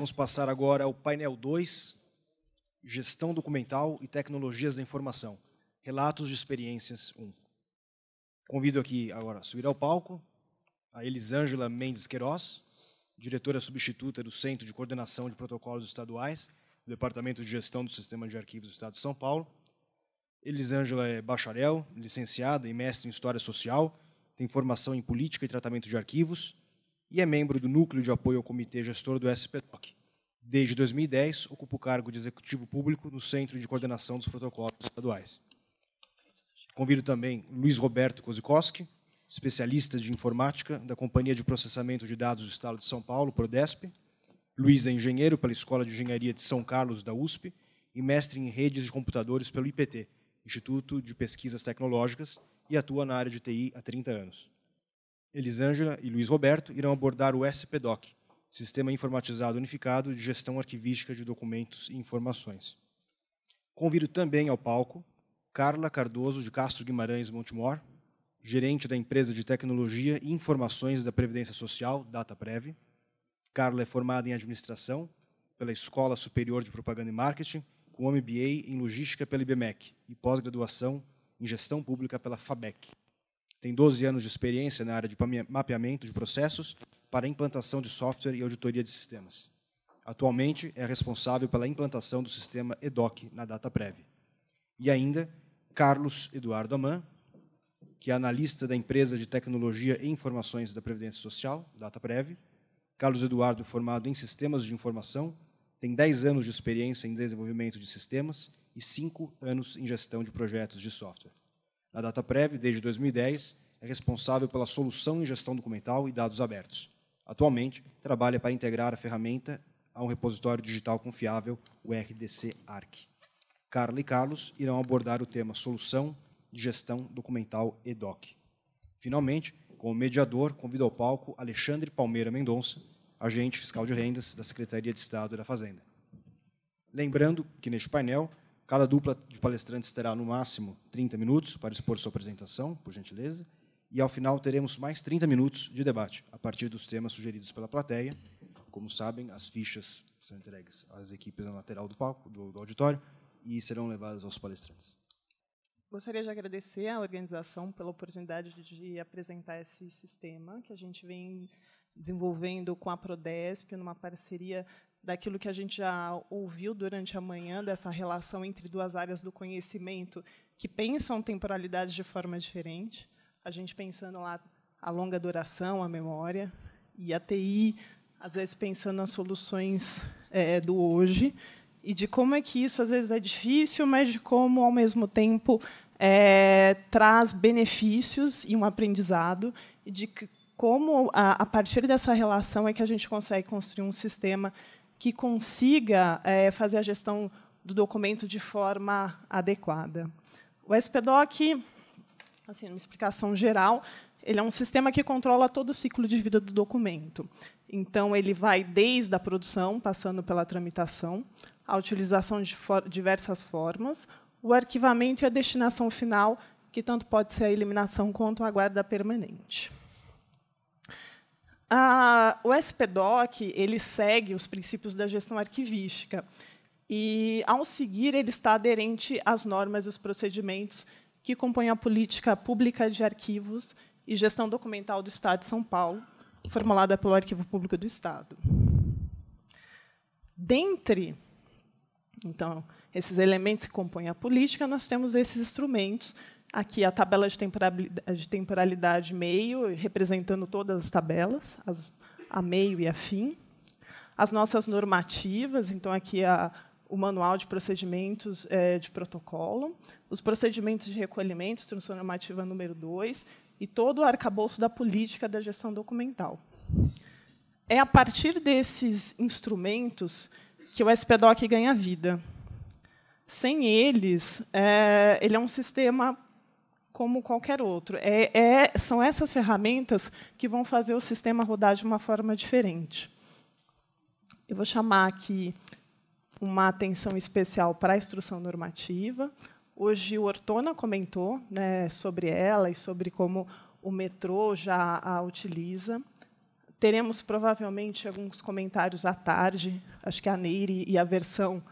Vamos passar agora ao painel 2, Gestão Documental e Tecnologias da Informação, Relatos de Experiências 1. Convido aqui agora a subir ao palco a Elisângela Mendes Queiroz, diretora substituta do Centro de Coordenação de Protocolos Estaduais, do Departamento de Gestão do Sistema de Arquivos do Estado de São Paulo. Elisângela é bacharel, licenciada e mestre em História Social, tem formação em Política e Tratamento de Arquivos, e é membro do Núcleo de Apoio ao Comitê Gestor do SPDOC. Desde 2010, ocupa o cargo de executivo público no Centro de Coordenação dos Protocolos Estaduais. Convido também Luiz Roberto Kozikowski, especialista de informática da Companhia de Processamento de Dados do Estado de São Paulo, Prodesp. Luiz é engenheiro pela Escola de Engenharia de São Carlos, da USP, e mestre em redes de computadores pelo IPT, Instituto de Pesquisas Tecnológicas, e atua na área de TI há 30 anos. Elisângela e Luiz Roberto irão abordar o SPDOC, Sistema Informatizado Unificado de Gestão Arquivística de Documentos e Informações. Convido também ao palco Carla Cardoso de Castro Guimarães Montemor, gerente da empresa de tecnologia e informações da Previdência Social, DataPrev. Carla é formada em administração pela Escola Superior de Propaganda e Marketing, com MBA em logística pela IBMEC e pós-graduação em gestão pública pela FABEC tem 12 anos de experiência na área de mapeamento de processos para implantação de software e auditoria de sistemas. Atualmente, é responsável pela implantação do sistema EDOC na DataPrev. E ainda, Carlos Eduardo Aman, que é analista da empresa de tecnologia e informações da Previdência Social, DataPrev. Carlos Eduardo, formado em sistemas de informação, tem 10 anos de experiência em desenvolvimento de sistemas e 5 anos em gestão de projetos de software data DataPrev desde 2010, é responsável pela solução e gestão documental e dados abertos. Atualmente, trabalha para integrar a ferramenta a um repositório digital confiável, o RDC ARC. Carla e Carlos irão abordar o tema Solução de Gestão Documental EDOC. Finalmente, como mediador, convido ao palco Alexandre Palmeira Mendonça, agente fiscal de rendas da Secretaria de Estado da Fazenda. Lembrando que neste painel Cada dupla de palestrantes terá, no máximo, 30 minutos para expor sua apresentação, por gentileza, e, ao final, teremos mais 30 minutos de debate, a partir dos temas sugeridos pela plateia. Como sabem, as fichas são entregues às equipes na lateral do palco, do, do auditório, e serão levadas aos palestrantes. Gostaria de agradecer à organização pela oportunidade de apresentar esse sistema que a gente vem desenvolvendo com a Prodesp, numa parceria daquilo que a gente já ouviu durante a manhã, dessa relação entre duas áreas do conhecimento que pensam temporalidade de forma diferente. A gente pensando lá a longa duração, a memória, e a TI, às vezes pensando nas soluções é, do hoje, e de como é que isso às vezes é difícil, mas de como, ao mesmo tempo, é, traz benefícios e um aprendizado, e de que, como, a, a partir dessa relação, é que a gente consegue construir um sistema que consiga é, fazer a gestão do documento de forma adequada. O SPDOC, assim, uma explicação geral, ele é um sistema que controla todo o ciclo de vida do documento. Então, ele vai desde a produção, passando pela tramitação, a utilização de for diversas formas, o arquivamento e a destinação final, que tanto pode ser a eliminação quanto a guarda permanente o SPDOC ele segue os princípios da gestão arquivística e, ao seguir, ele está aderente às normas e os procedimentos que compõem a política pública de arquivos e gestão documental do Estado de São Paulo, formulada pelo Arquivo Público do Estado. Dentre, então, esses elementos que compõem a política, nós temos esses instrumentos Aqui a tabela de temporalidade, meio, representando todas as tabelas, as, a meio e a fim. As nossas normativas, então aqui a, o manual de procedimentos é, de protocolo, os procedimentos de recolhimento, instrução normativa número 2, e todo o arcabouço da política da gestão documental. É a partir desses instrumentos que o SPDOC ganha vida. Sem eles, é, ele é um sistema como qualquer outro. É, é, são essas ferramentas que vão fazer o sistema rodar de uma forma diferente. Eu vou chamar aqui uma atenção especial para a instrução normativa. Hoje o Ortona comentou né, sobre ela e sobre como o metrô já a utiliza. Teremos provavelmente alguns comentários à tarde, acho que a Neire e a versão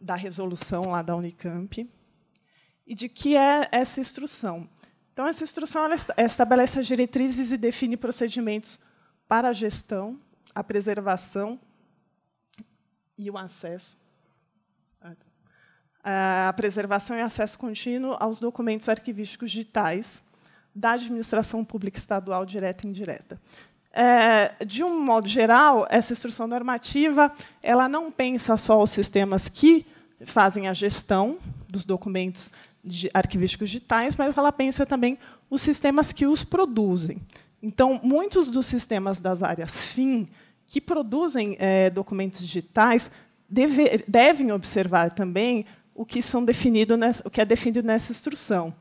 da resolução lá da Unicamp e de que é essa instrução. Então, essa instrução estabelece as diretrizes e define procedimentos para a gestão, a preservação e o acesso. A preservação e acesso contínuo aos documentos arquivísticos digitais da administração pública estadual, direta e indireta. É, de um modo geral, essa instrução normativa ela não pensa só os sistemas que fazem a gestão dos documentos arquivísticos digitais, mas ela pensa também os sistemas que os produzem. Então, muitos dos sistemas das áreas FIM que produzem é, documentos digitais deve, devem observar também o que, são definido nessa, o que é definido nessa instrução.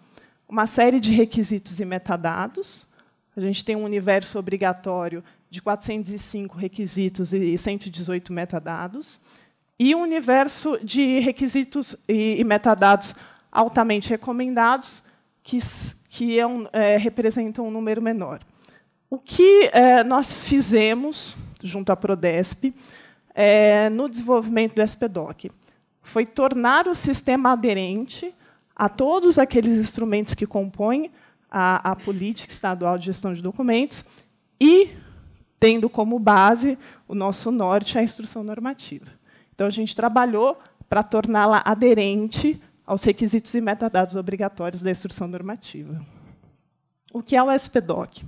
Uma série de requisitos e metadados. A gente tem um universo obrigatório de 405 requisitos e 118 metadados. E um universo de requisitos e, e metadados altamente recomendados, que, que é um, é, representam um número menor. O que é, nós fizemos, junto à Prodesp, é, no desenvolvimento do SPDOC? Foi tornar o sistema aderente a todos aqueles instrumentos que compõem a, a política estadual de gestão de documentos e tendo como base o nosso norte a instrução normativa. Então, a gente trabalhou para torná-la aderente aos requisitos e metadados obrigatórios da instrução normativa. O que é o SPDOC?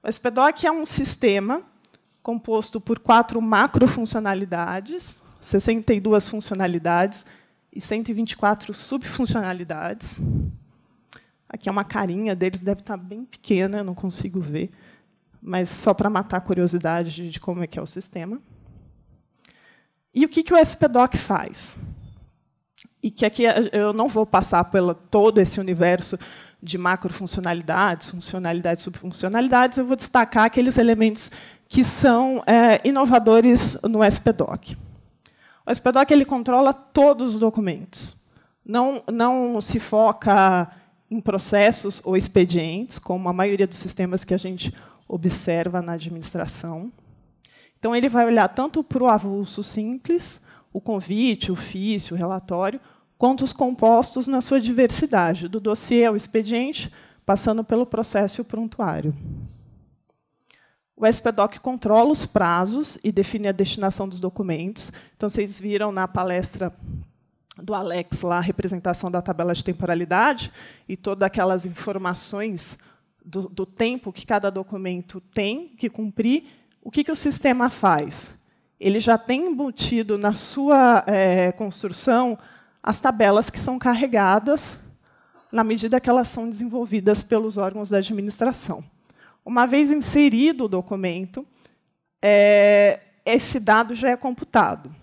O SPDOC é um sistema composto por quatro macrofuncionalidades, 62 funcionalidades e 124 subfuncionalidades. Aqui é uma carinha deles, deve estar bem pequena, eu não consigo ver, mas só para matar a curiosidade de como é que é o sistema. E o que, que o SPDOC faz? e que aqui eh, eu não vou passar pelo todo esse universo de macrofuncionalidades, funcionalidades, subfuncionalidades, eu vou destacar aqueles elementos que são é, inovadores no SPDOC. O SPDOC ele controla todos os documentos. Não, não se foca em processos ou expedientes, como a maioria dos sistemas que a gente observa na administração. Então, ele vai olhar tanto para o avulso simples, o convite, o ofício, o relatório, quanto os compostos na sua diversidade, do dossiê ao expediente, passando pelo processo e o prontuário. O SPDOC controla os prazos e define a destinação dos documentos. Então, vocês viram na palestra do Alex lá a representação da tabela de temporalidade e todas aquelas informações do, do tempo que cada documento tem que cumprir. O que, que o sistema faz? ele já tem embutido na sua é, construção as tabelas que são carregadas na medida que elas são desenvolvidas pelos órgãos da administração. Uma vez inserido o documento, é, esse dado já é computado.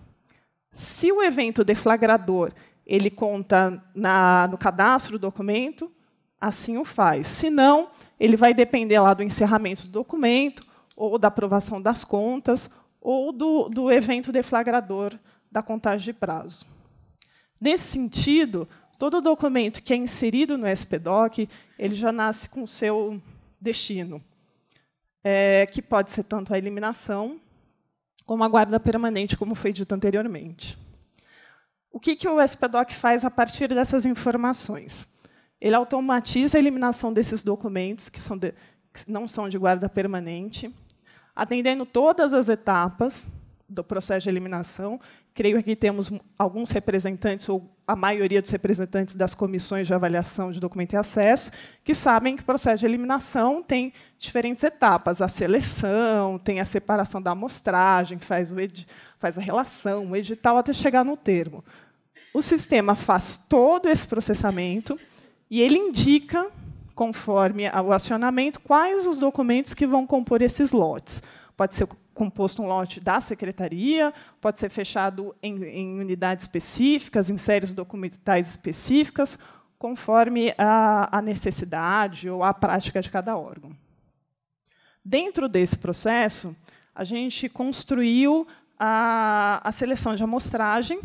Se o evento deflagrador ele conta na, no cadastro do documento, assim o faz. Se não, ele vai depender lá do encerramento do documento, ou da aprovação das contas, ou do, do evento deflagrador da contagem de prazo. Nesse sentido, todo documento que é inserido no SPDOC, ele já nasce com o seu destino, é, que pode ser tanto a eliminação como a guarda permanente, como foi dito anteriormente. O que, que o SPDOC faz a partir dessas informações? Ele automatiza a eliminação desses documentos, que, são de, que não são de guarda permanente, atendendo todas as etapas do processo de eliminação. Creio que temos alguns representantes, ou a maioria dos representantes das comissões de avaliação de documento e acesso, que sabem que o processo de eliminação tem diferentes etapas. A seleção, tem a separação da amostragem, faz, o faz a relação, o edital, até chegar no termo. O sistema faz todo esse processamento e ele indica conforme o acionamento, quais os documentos que vão compor esses lotes. Pode ser composto um lote da secretaria, pode ser fechado em, em unidades específicas, em séries documentais específicas, conforme a, a necessidade ou a prática de cada órgão. Dentro desse processo, a gente construiu a, a, seleção de amostragem,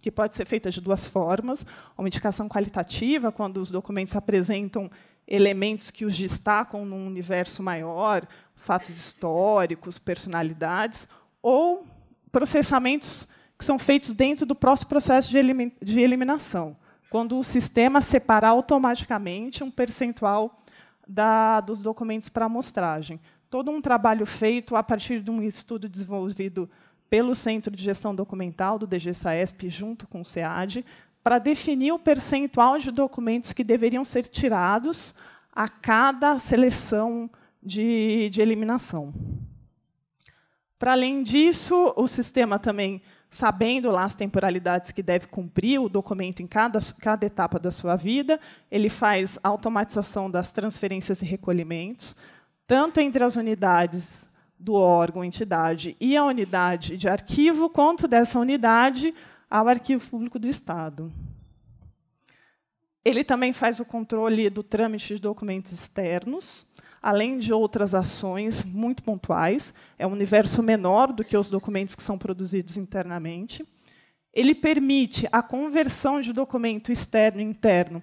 que pode ser feita de duas formas: uma indicação qualitativa, quando os documentos apresentam elementos que os destacam num universo maior, fatos históricos, personalidades, ou processamentos que são feitos dentro do próprio processo de, elim de eliminação, quando o sistema separa automaticamente um percentual da, dos documentos para amostragem. Todo um trabalho feito a partir de um estudo desenvolvido pelo Centro de Gestão Documental do DGSAESP, junto com o SEAD, para definir o percentual de documentos que deveriam ser tirados a cada seleção de, de eliminação. Para além disso, o sistema também, sabendo lá as temporalidades que deve cumprir o documento em cada, cada etapa da sua vida, ele faz automatização das transferências e recolhimentos, tanto entre as unidades do órgão, entidade e a unidade de arquivo, quanto dessa unidade ao Arquivo Público do Estado. Ele também faz o controle do trâmite de documentos externos, além de outras ações muito pontuais. É um universo menor do que os documentos que são produzidos internamente. Ele permite a conversão de documento externo e interno,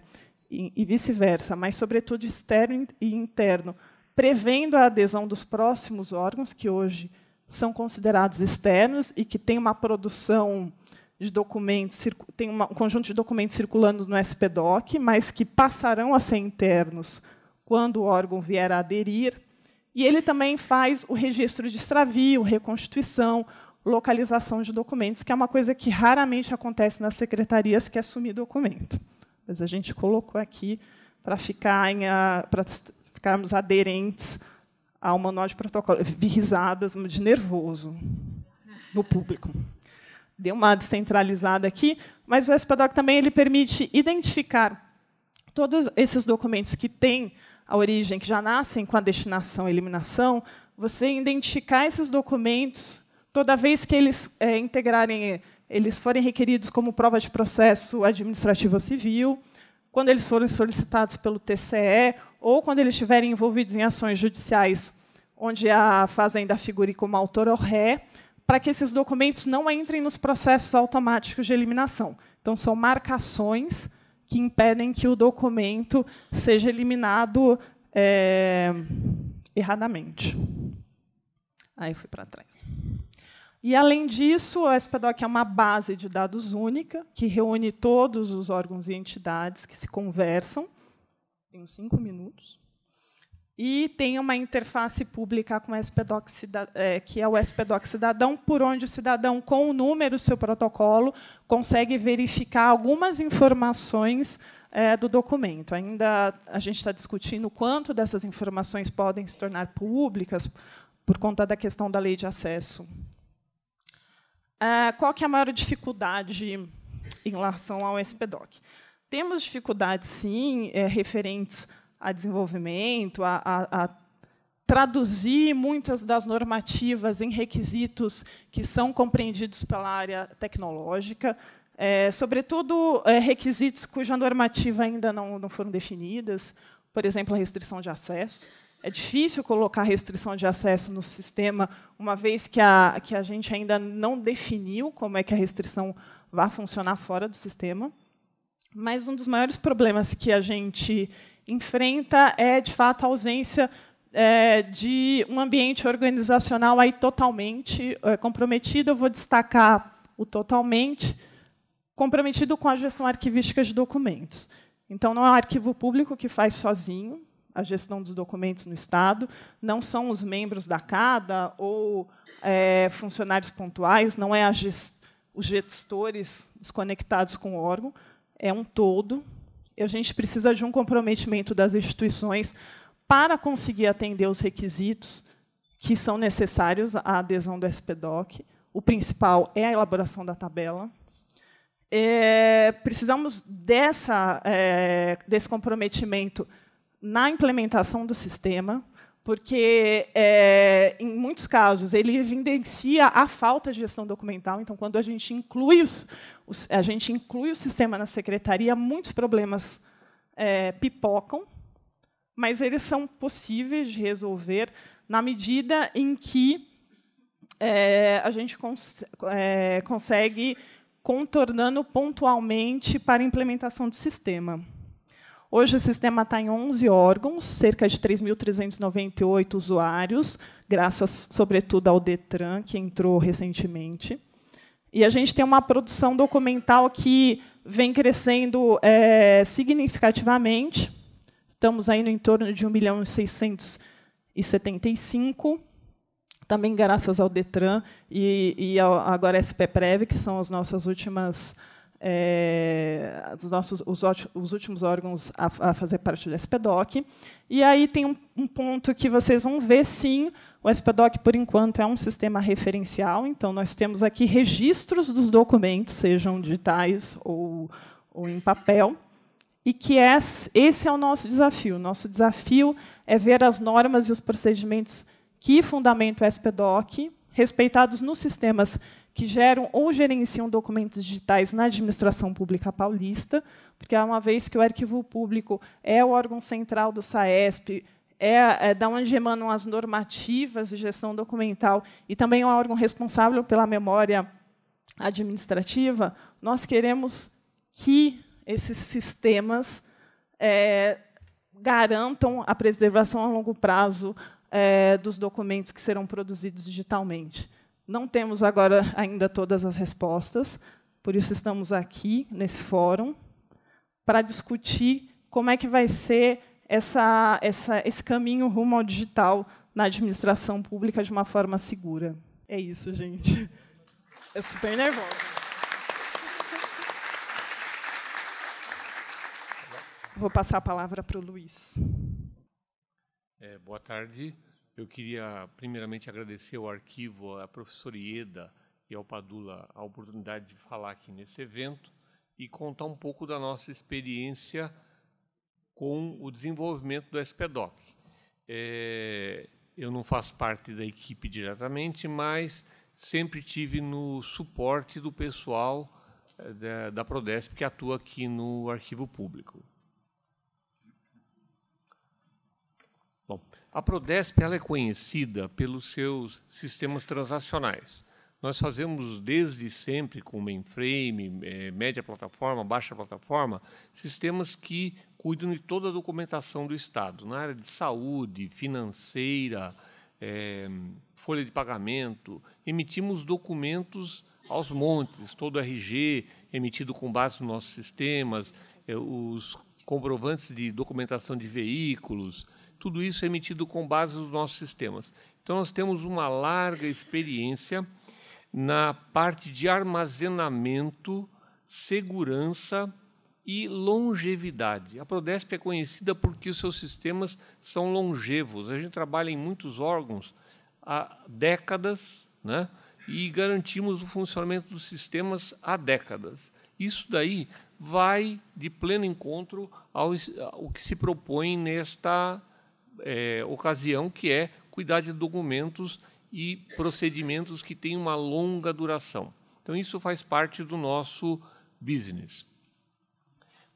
e, e vice-versa, mas, sobretudo, externo e interno, prevendo a adesão dos próximos órgãos, que hoje são considerados externos e que têm uma produção de documentos, tem um conjunto de documentos circulando no SPDOC, mas que passarão a ser internos quando o órgão vier a aderir. E ele também faz o registro de extravio, reconstituição, localização de documentos, que é uma coisa que raramente acontece nas secretarias, que é sumir documento. Mas a gente colocou aqui para ficar em, para ficarmos aderentes ao manual de protocolo, risadas de nervoso no público deu uma descentralizada aqui, mas o SPADOC também ele permite identificar todos esses documentos que têm a origem, que já nascem com a destinação e eliminação, você identificar esses documentos toda vez que eles é, integrarem, eles forem requeridos como prova de processo administrativo ou civil, quando eles forem solicitados pelo TCE ou quando eles estiverem envolvidos em ações judiciais onde a fazenda figure como autor ou ré, para que esses documentos não entrem nos processos automáticos de eliminação. Então, são marcações que impedem que o documento seja eliminado é, erradamente. Aí eu fui para trás. E, além disso, o SPDOC é uma base de dados única, que reúne todos os órgãos e entidades que se conversam. Tenho cinco minutos e tem uma interface pública com SPDoc é, que é o SPDoc Cidadão, por onde o cidadão, com o número do seu protocolo, consegue verificar algumas informações é, do documento. Ainda a gente está discutindo quanto dessas informações podem se tornar públicas por conta da questão da lei de acesso. É, qual que é a maior dificuldade em relação ao SPDoc? Temos dificuldades, sim, referentes a desenvolvimento, a, a, a traduzir muitas das normativas em requisitos que são compreendidos pela área tecnológica, é, sobretudo é, requisitos cuja normativa ainda não, não foram definidas, por exemplo, a restrição de acesso. É difícil colocar restrição de acesso no sistema, uma vez que a, que a gente ainda não definiu como é que a restrição vai funcionar fora do sistema. Mas um dos maiores problemas que a gente enfrenta é, de fato, a ausência é, de um ambiente organizacional aí totalmente é, comprometido. Eu vou destacar o totalmente comprometido com a gestão arquivística de documentos. Então, não é o arquivo público que faz sozinho a gestão dos documentos no Estado, não são os membros da CADA ou é, funcionários pontuais, não é gest os gestores desconectados com o órgão, é um todo a gente precisa de um comprometimento das instituições para conseguir atender os requisitos que são necessários à adesão do SPDOC. O principal é a elaboração da tabela. É, precisamos dessa, é, desse comprometimento na implementação do sistema, porque é, em muitos casos ele evidencia a falta de gestão documental. Então, quando a gente inclui os, os a gente inclui o sistema na secretaria, muitos problemas é, pipocam, mas eles são possíveis de resolver na medida em que é, a gente cons é, consegue contornando pontualmente para a implementação do sistema. Hoje o sistema está em 11 órgãos, cerca de 3.398 usuários, graças, sobretudo, ao Detran, que entrou recentemente. E a gente tem uma produção documental que vem crescendo é, significativamente. Estamos aí no entorno de 1 milhão e 675 também graças ao Detran e, e ao, agora SP SPPREV, que são as nossas últimas é, eh, os, nossos, os, os últimos órgãos a, a, fazer parte do SPDOC. E aí tem um, um, ponto que vocês vão ver, sim, o SPDOC, por enquanto, é um sistema referencial, então nós temos aqui registros dos documentos, sejam digitais ou, ou em papel, e que é, esse é o nosso desafio. Nosso desafio é ver as normas e os procedimentos que fundamentam o SPDOC, respeitados nos sistemas que geram ou gerenciam documentos digitais na administração pública paulista, porque é uma vez que o arquivo público é o órgão central do SAESP, é, é da onde emanam as normativas de gestão documental e também é um órgão responsável pela memória administrativa, nós queremos que esses sistemas é, garantam a preservação a longo prazo é, dos documentos que serão produzidos digitalmente. Não temos agora ainda todas as respostas, por isso estamos aqui nesse fórum para discutir como é que vai ser essa, essa, esse caminho rumo ao digital na administração pública de uma forma segura. É isso, gente. Eu super nervosa. Vou passar a palavra para o Luiz. É, boa tarde. Eu queria primeiramente agradecer ao arquivo, à professora Ieda e ao Padula a oportunidade de falar aqui nesse evento e contar um pouco da nossa experiência com o desenvolvimento do SPDOC. É, eu não faço parte da equipe diretamente, mas sempre tive no suporte do pessoal é, da, da Prodesp que atua aqui no arquivo público. Bom, a Prodesp ela é conhecida pelos seus sistemas transacionais. Nós fazemos desde sempre com mainframe, é, média plataforma, baixa plataforma, sistemas que cuidam de toda a documentação do Estado, na área de saúde, financeira, é, folha de pagamento. Emitimos documentos aos montes, todo o RG emitido com base nos nossos sistemas, é, os comprovantes de documentação de veículos, tudo isso é emitido com base nos nossos sistemas. Então, nós temos uma larga experiência na parte de armazenamento, segurança e longevidade. A Prodesp é conhecida porque os seus sistemas são longevos. A gente trabalha em muitos órgãos há décadas né, e garantimos o funcionamento dos sistemas há décadas. Isso daí vai de pleno encontro ao, ao que se propõe nesta é, ocasião, que é cuidar de documentos e procedimentos que têm uma longa duração. Então, isso faz parte do nosso business.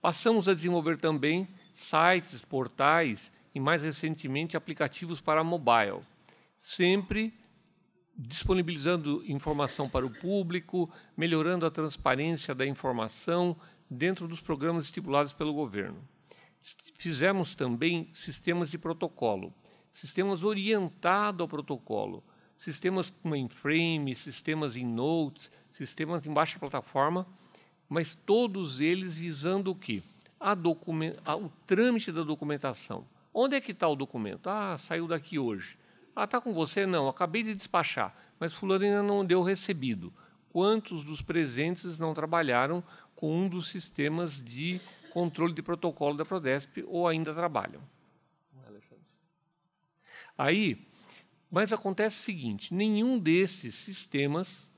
Passamos a desenvolver também sites, portais e, mais recentemente, aplicativos para mobile, sempre disponibilizando informação para o público, melhorando a transparência da informação dentro dos programas estipulados pelo governo. Fizemos também sistemas de protocolo, sistemas orientados ao protocolo, sistemas com mainframe, sistemas em notes, sistemas em baixa plataforma, mas todos eles visando o quê? A document... o trâmite da documentação. Onde é que está o documento? Ah, saiu daqui hoje. Ah, está com você? Não, acabei de despachar, mas fulano ainda não deu recebido. Quantos dos presentes não trabalharam com um dos sistemas de controle de protocolo da Prodesp ou ainda trabalham. Aí, mas acontece o seguinte: nenhum desses sistemas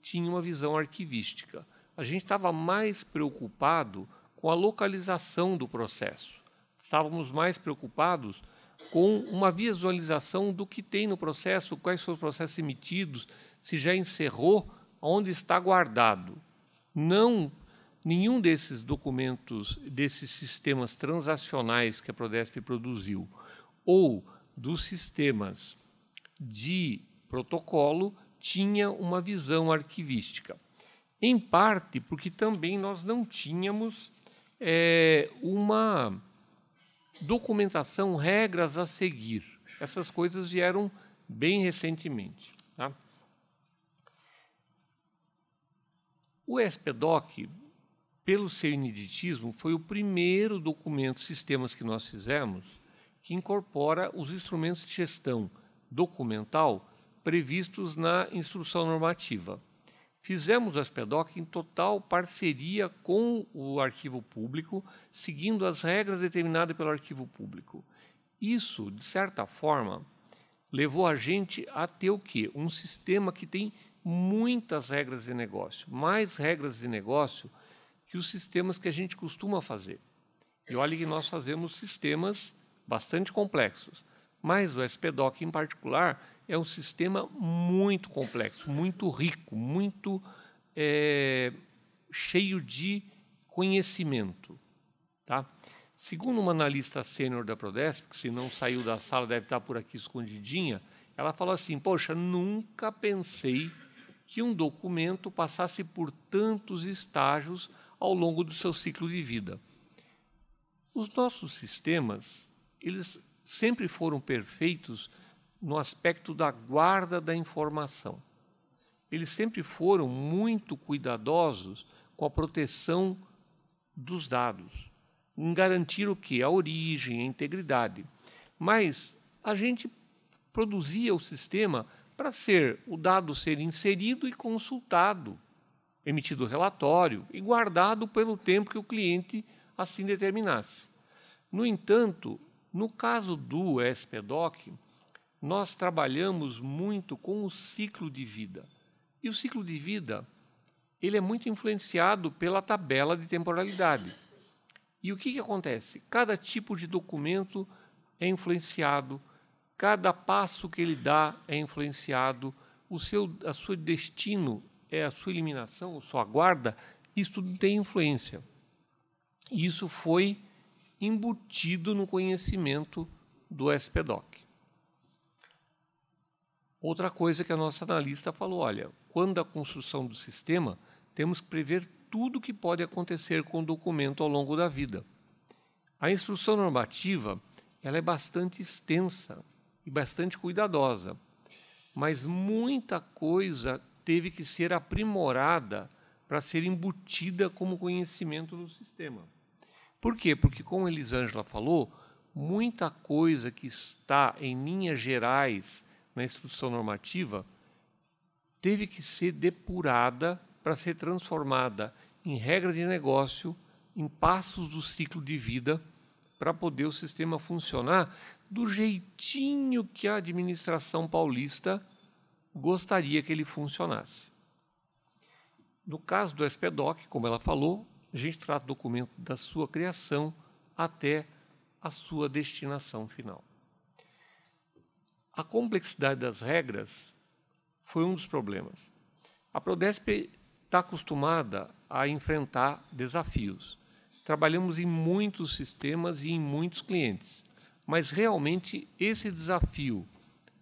tinha uma visão arquivística. A gente estava mais preocupado com a localização do processo. Estávamos mais preocupados com uma visualização do que tem no processo, quais são os processos emitidos, se já encerrou, onde está guardado. Não nenhum desses documentos, desses sistemas transacionais que a Prodesp produziu, ou dos sistemas de protocolo, tinha uma visão arquivística. Em parte porque também nós não tínhamos é, uma documentação, regras a seguir. Essas coisas vieram bem recentemente. Tá? O SPDOC pelo seu ineditismo, foi o primeiro documento, sistemas que nós fizemos, que incorpora os instrumentos de gestão documental previstos na instrução normativa. Fizemos o SPDOC em total parceria com o arquivo público, seguindo as regras determinadas pelo arquivo público. Isso, de certa forma, levou a gente a ter o quê? Um sistema que tem muitas regras de negócio, mais regras de negócio que os sistemas que a gente costuma fazer. E olha que nós fazemos sistemas bastante complexos. Mas o SPDOC, em particular, é um sistema muito complexo, muito rico, muito é, cheio de conhecimento. Tá? Segundo uma analista sênior da Prodesp, que se não saiu da sala deve estar por aqui escondidinha, ela falou assim: Poxa, nunca pensei que um documento passasse por tantos estágios ao longo do seu ciclo de vida. Os nossos sistemas, eles sempre foram perfeitos no aspecto da guarda da informação. Eles sempre foram muito cuidadosos com a proteção dos dados, em garantir o que? A origem, a integridade. Mas a gente produzia o sistema para ser o dado ser inserido e consultado emitido relatório e guardado pelo tempo que o cliente assim determinasse. No entanto, no caso do SPDOC, nós trabalhamos muito com o ciclo de vida. E o ciclo de vida, ele é muito influenciado pela tabela de temporalidade. E o que, que acontece? Cada tipo de documento é influenciado, cada passo que ele dá é influenciado, o seu, a sua destino é a sua eliminação, a sua guarda, isso tudo tem influência. E isso foi embutido no conhecimento do SPDOC. Outra coisa que a nossa analista falou, olha, quando a construção do sistema, temos que prever tudo o que pode acontecer com o documento ao longo da vida. A instrução normativa ela é bastante extensa e bastante cuidadosa, mas muita coisa teve que ser aprimorada para ser embutida como conhecimento do sistema. Por quê? Porque, como Elisângela falou, muita coisa que está em linhas gerais na instrução normativa teve que ser depurada para ser transformada em regra de negócio, em passos do ciclo de vida, para poder o sistema funcionar do jeitinho que a administração paulista gostaria que ele funcionasse. No caso do SPDOC, como ela falou, a gente trata o documento da sua criação até a sua destinação final. A complexidade das regras foi um dos problemas. A Prodesp está acostumada a enfrentar desafios. Trabalhamos em muitos sistemas e em muitos clientes, mas realmente esse desafio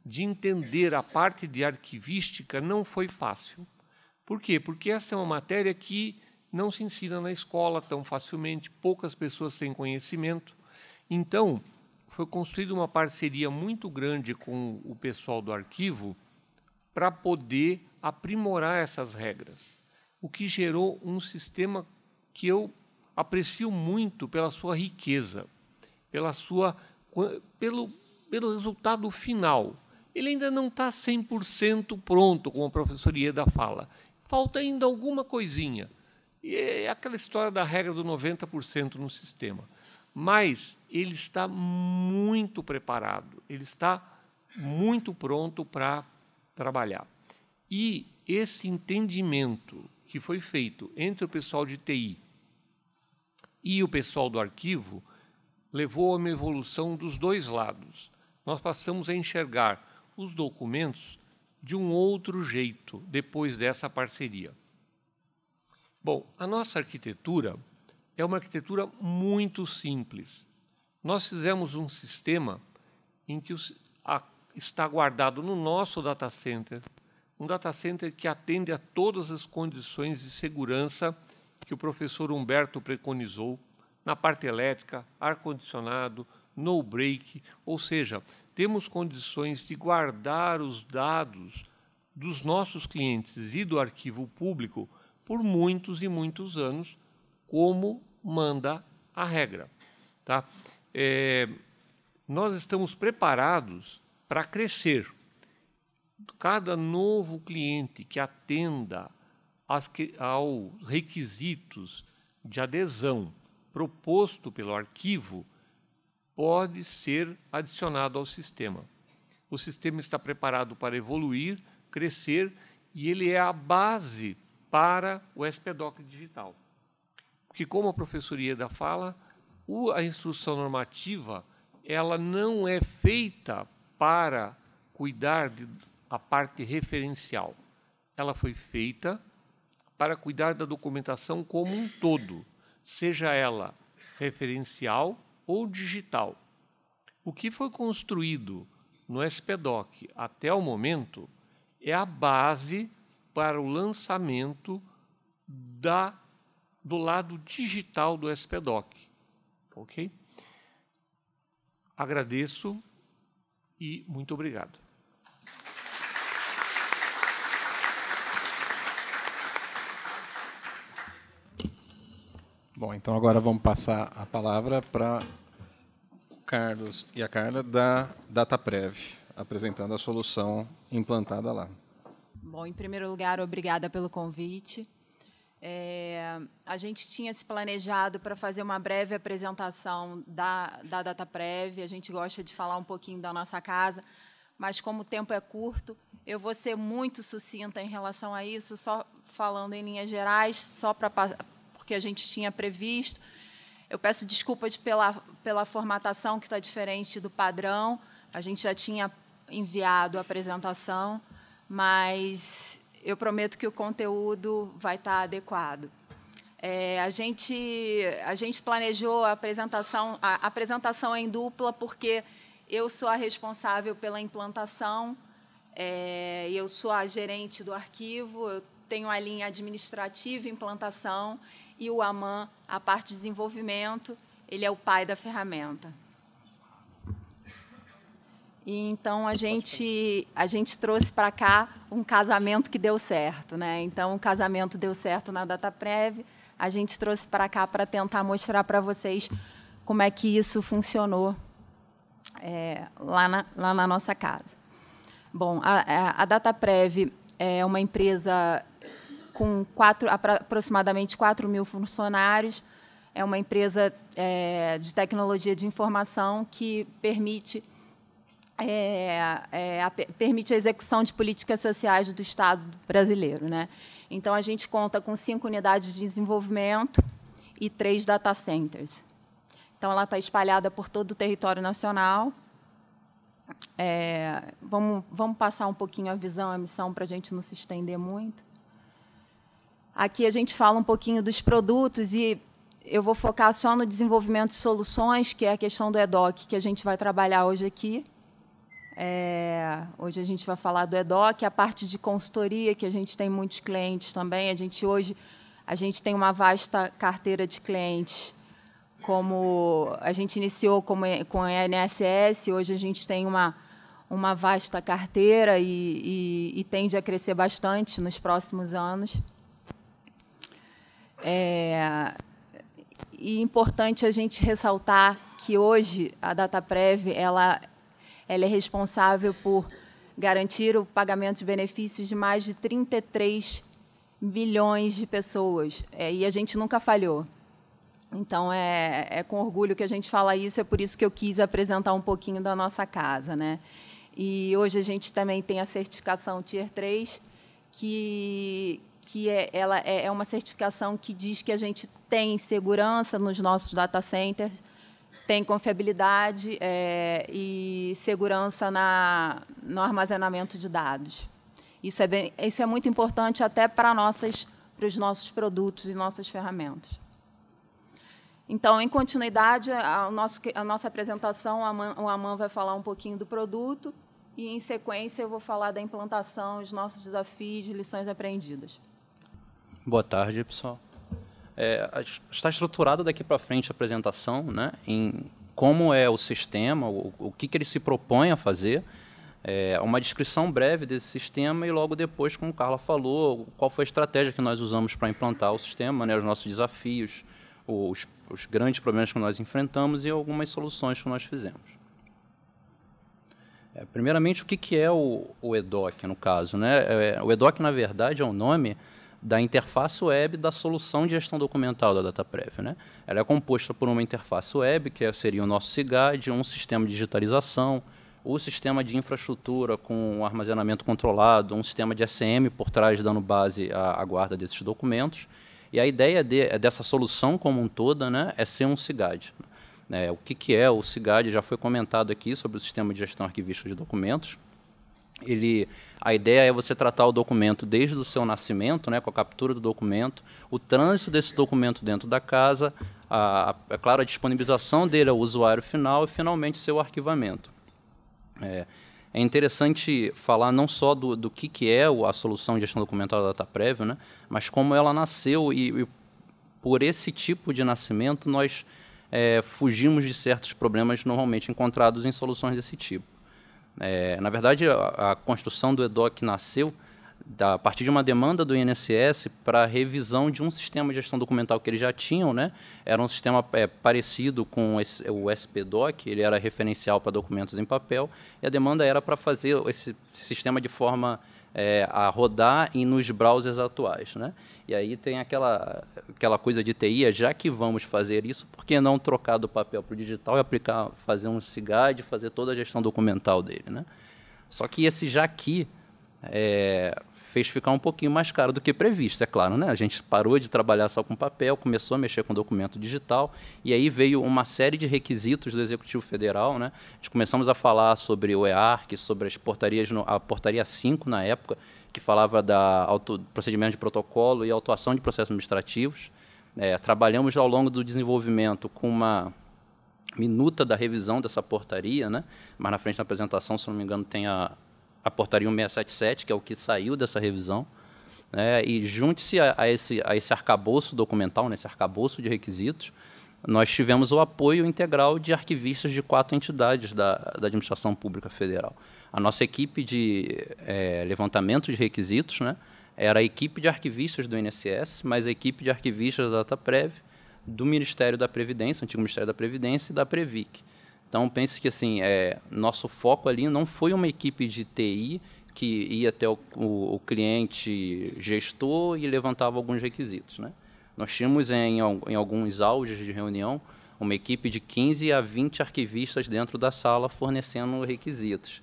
de entender a parte de arquivística não foi fácil. Por quê? Porque essa é uma matéria que não se ensina na escola tão facilmente, poucas pessoas têm conhecimento. Então, foi construída uma parceria muito grande com o pessoal do arquivo para poder aprimorar essas regras, o que gerou um sistema que eu aprecio muito pela sua riqueza, pela sua pelo pelo resultado final, ele ainda não está 100% pronto, como a professora Ieda fala. Falta ainda alguma coisinha. E é, é aquela história da regra do 90% no sistema. Mas ele está muito preparado, ele está muito pronto para trabalhar. E esse entendimento que foi feito entre o pessoal de TI e o pessoal do arquivo levou a uma evolução dos dois lados. Nós passamos a enxergar os documentos de um outro jeito depois dessa parceria. Bom, a nossa arquitetura é uma arquitetura muito simples. Nós fizemos um sistema em que está guardado no nosso data center, um data center que atende a todas as condições de segurança que o professor Humberto preconizou na parte elétrica, ar-condicionado, no break, ou seja, temos condições de guardar os dados dos nossos clientes e do arquivo público por muitos e muitos anos, como manda a regra. Tá? É, nós estamos preparados para crescer. Cada novo cliente que atenda que, aos requisitos de adesão proposto pelo arquivo pode ser adicionado ao sistema. O sistema está preparado para evoluir, crescer e ele é a base para o SPDOC digital. Porque, como a professoria da fala, a instrução normativa ela não é feita para cuidar da parte referencial. Ela foi feita para cuidar da documentação como um todo, seja ela referencial, ou digital. O que foi construído no SPDOC até o momento é a base para o lançamento da, do lado digital do SPDOC. Ok? Agradeço e muito obrigado. Bom, então agora vamos passar a palavra para o Carlos e a Carla da DataPrev, apresentando a solução implantada lá. Bom, em primeiro lugar, obrigada pelo convite. É, a gente tinha se planejado para fazer uma breve apresentação da, da DataPrev. A gente gosta de falar um pouquinho da nossa casa, mas como o tempo é curto, eu vou ser muito sucinta em relação a isso, só falando em linhas gerais, só para que a gente tinha previsto. Eu peço desculpas pela, pela formatação que está diferente do padrão. A gente já tinha enviado a apresentação, mas eu prometo que o conteúdo vai estar tá adequado. É, a, gente, a gente planejou a apresentação, a apresentação em dupla, porque eu sou a responsável pela implantação, é, eu sou a gerente do arquivo, eu tenho a linha administrativa e implantação, e o Aman, a parte de desenvolvimento, ele é o pai da ferramenta. E então a gente a gente trouxe para cá um casamento que deu certo, né? Então o casamento deu certo na data prévia. A gente trouxe para cá para tentar mostrar para vocês como é que isso funcionou é, lá, na, lá na nossa casa. Bom, a, a DataPrev é uma empresa com quatro, aproximadamente 4 mil funcionários. É uma empresa é, de tecnologia de informação que permite, é, é, a, permite a execução de políticas sociais do Estado brasileiro. Né? Então, a gente conta com cinco unidades de desenvolvimento e três data centers. Então, ela está espalhada por todo o território nacional. É, vamos, vamos passar um pouquinho a visão, a missão, para a gente não se estender muito. Aqui a gente fala um pouquinho dos produtos e eu vou focar só no desenvolvimento de soluções, que é a questão do EDOC, que a gente vai trabalhar hoje aqui. É, hoje a gente vai falar do EDOC, a parte de consultoria, que a gente tem muitos clientes também. A gente hoje a gente tem uma vasta carteira de clientes. Como a gente iniciou com a INSS, hoje a gente tem uma, uma vasta carteira e, e, e tende a crescer bastante nos próximos anos. É, e importante a gente ressaltar que hoje a DataPrev ela, ela é responsável por garantir o pagamento de benefícios de mais de 33 milhões de pessoas. É, e a gente nunca falhou. Então, é, é, com orgulho que a gente fala isso, é por isso que eu quis apresentar um pouquinho da nossa casa. Né? E hoje a gente também tem a certificação Tier 3, que, que é, ela é, é uma certificação que diz que a gente tem segurança nos nossos data centers, tem confiabilidade é, e segurança na, no armazenamento de dados. Isso é, bem, isso é muito importante até para, nossas, para os nossos produtos e nossas ferramentas. Então, em continuidade, a, nosso, a nossa apresentação, a o Aman vai falar um pouquinho do produto e, em sequência, eu vou falar da implantação, os nossos desafios, lições aprendidas. Boa tarde, pessoal. É, está estruturada daqui para frente a apresentação, né, em como é o sistema, o, o que, que ele se propõe a fazer, é, uma descrição breve desse sistema e logo depois, como o Carla falou, qual foi a estratégia que nós usamos para implantar o sistema, né, os nossos desafios, os, os grandes problemas que nós enfrentamos e algumas soluções que nós fizemos é, primeiramente, o que, que é o, o EDOC, no caso? Né? É, o EDOC, na verdade, é um nome da interface web da solução de gestão documental da DataPrev. Né? Ela é composta por uma interface web, que é, seria o nosso SIGAD, um sistema de digitalização, o sistema de infraestrutura com armazenamento controlado, um sistema de SM por trás dando base à, à guarda desses documentos. E a ideia de, é dessa solução como um toda né, é ser um CIGAD. É, o que, que é o CIGAD? Já foi comentado aqui sobre o sistema de gestão arquivista de documentos ele a ideia é você tratar o documento desde o seu nascimento, né, com a captura do documento, o trânsito desse documento dentro da casa, a, a, é disponibilização dele ao usuário final e, finalmente, seu arquivamento. É, é interessante falar não só do, do que, que é a solução de gestão documental da data prévia, né, mas como ela nasceu e, e por esse tipo de nascimento nós é, fugimos de certos problemas normalmente encontrados em soluções desse tipo. É, na verdade, a, a, construção do EDOC nasceu da, a partir de uma demanda do INSS para revisão de um sistema de gestão documental que eles já tinham. Né? Era um sistema é, parecido com o SPDOC, ele era referencial para documentos em papel, e a demanda era para fazer esse sistema de forma é, a rodar e nos browsers atuais. Né? E aí tem aquela, aquela coisa de TI, é já que vamos fazer isso, por que não trocar do papel para o digital e aplicar, fazer um CIGAD, fazer toda a gestão documental dele, né? Só que esse já que é, fez ficar um pouquinho mais caro do que previsto, é claro, né? A gente parou de trabalhar só com papel, começou a mexer com documento digital, e aí veio uma série de requisitos do Executivo Federal, né? A gente começamos a falar sobre o EARC, sobre as portarias, no, a portaria 5 na época, que falava da auto, procedimento de protocolo e autuação de processos administrativos. É, trabalhamos ao longo do desenvolvimento com uma minuta da revisão dessa portaria, né? mas na frente da apresentação, se não me engano, tem a, a portaria 1677, que é o que saiu dessa revisão. Né? E junte-se a, a, esse, a esse arcabouço documental, né? esse arcabouço de requisitos, nós tivemos o apoio integral de arquivistas de quatro entidades da, da administração pública federal. A nossa equipe de é, levantamento de requisitos né, era a equipe de arquivistas do INSS, mas a equipe de arquivistas da DataPrev, do Ministério da Previdência, antigo Ministério da Previdência e da Previc. Então, pense que assim, é, nosso foco ali não foi uma equipe de TI que ia até o, o, o cliente gestor e levantava alguns requisitos. Né? Nós tínhamos em, em alguns auges de reunião uma equipe de 15 a 20 arquivistas dentro da sala fornecendo requisitos.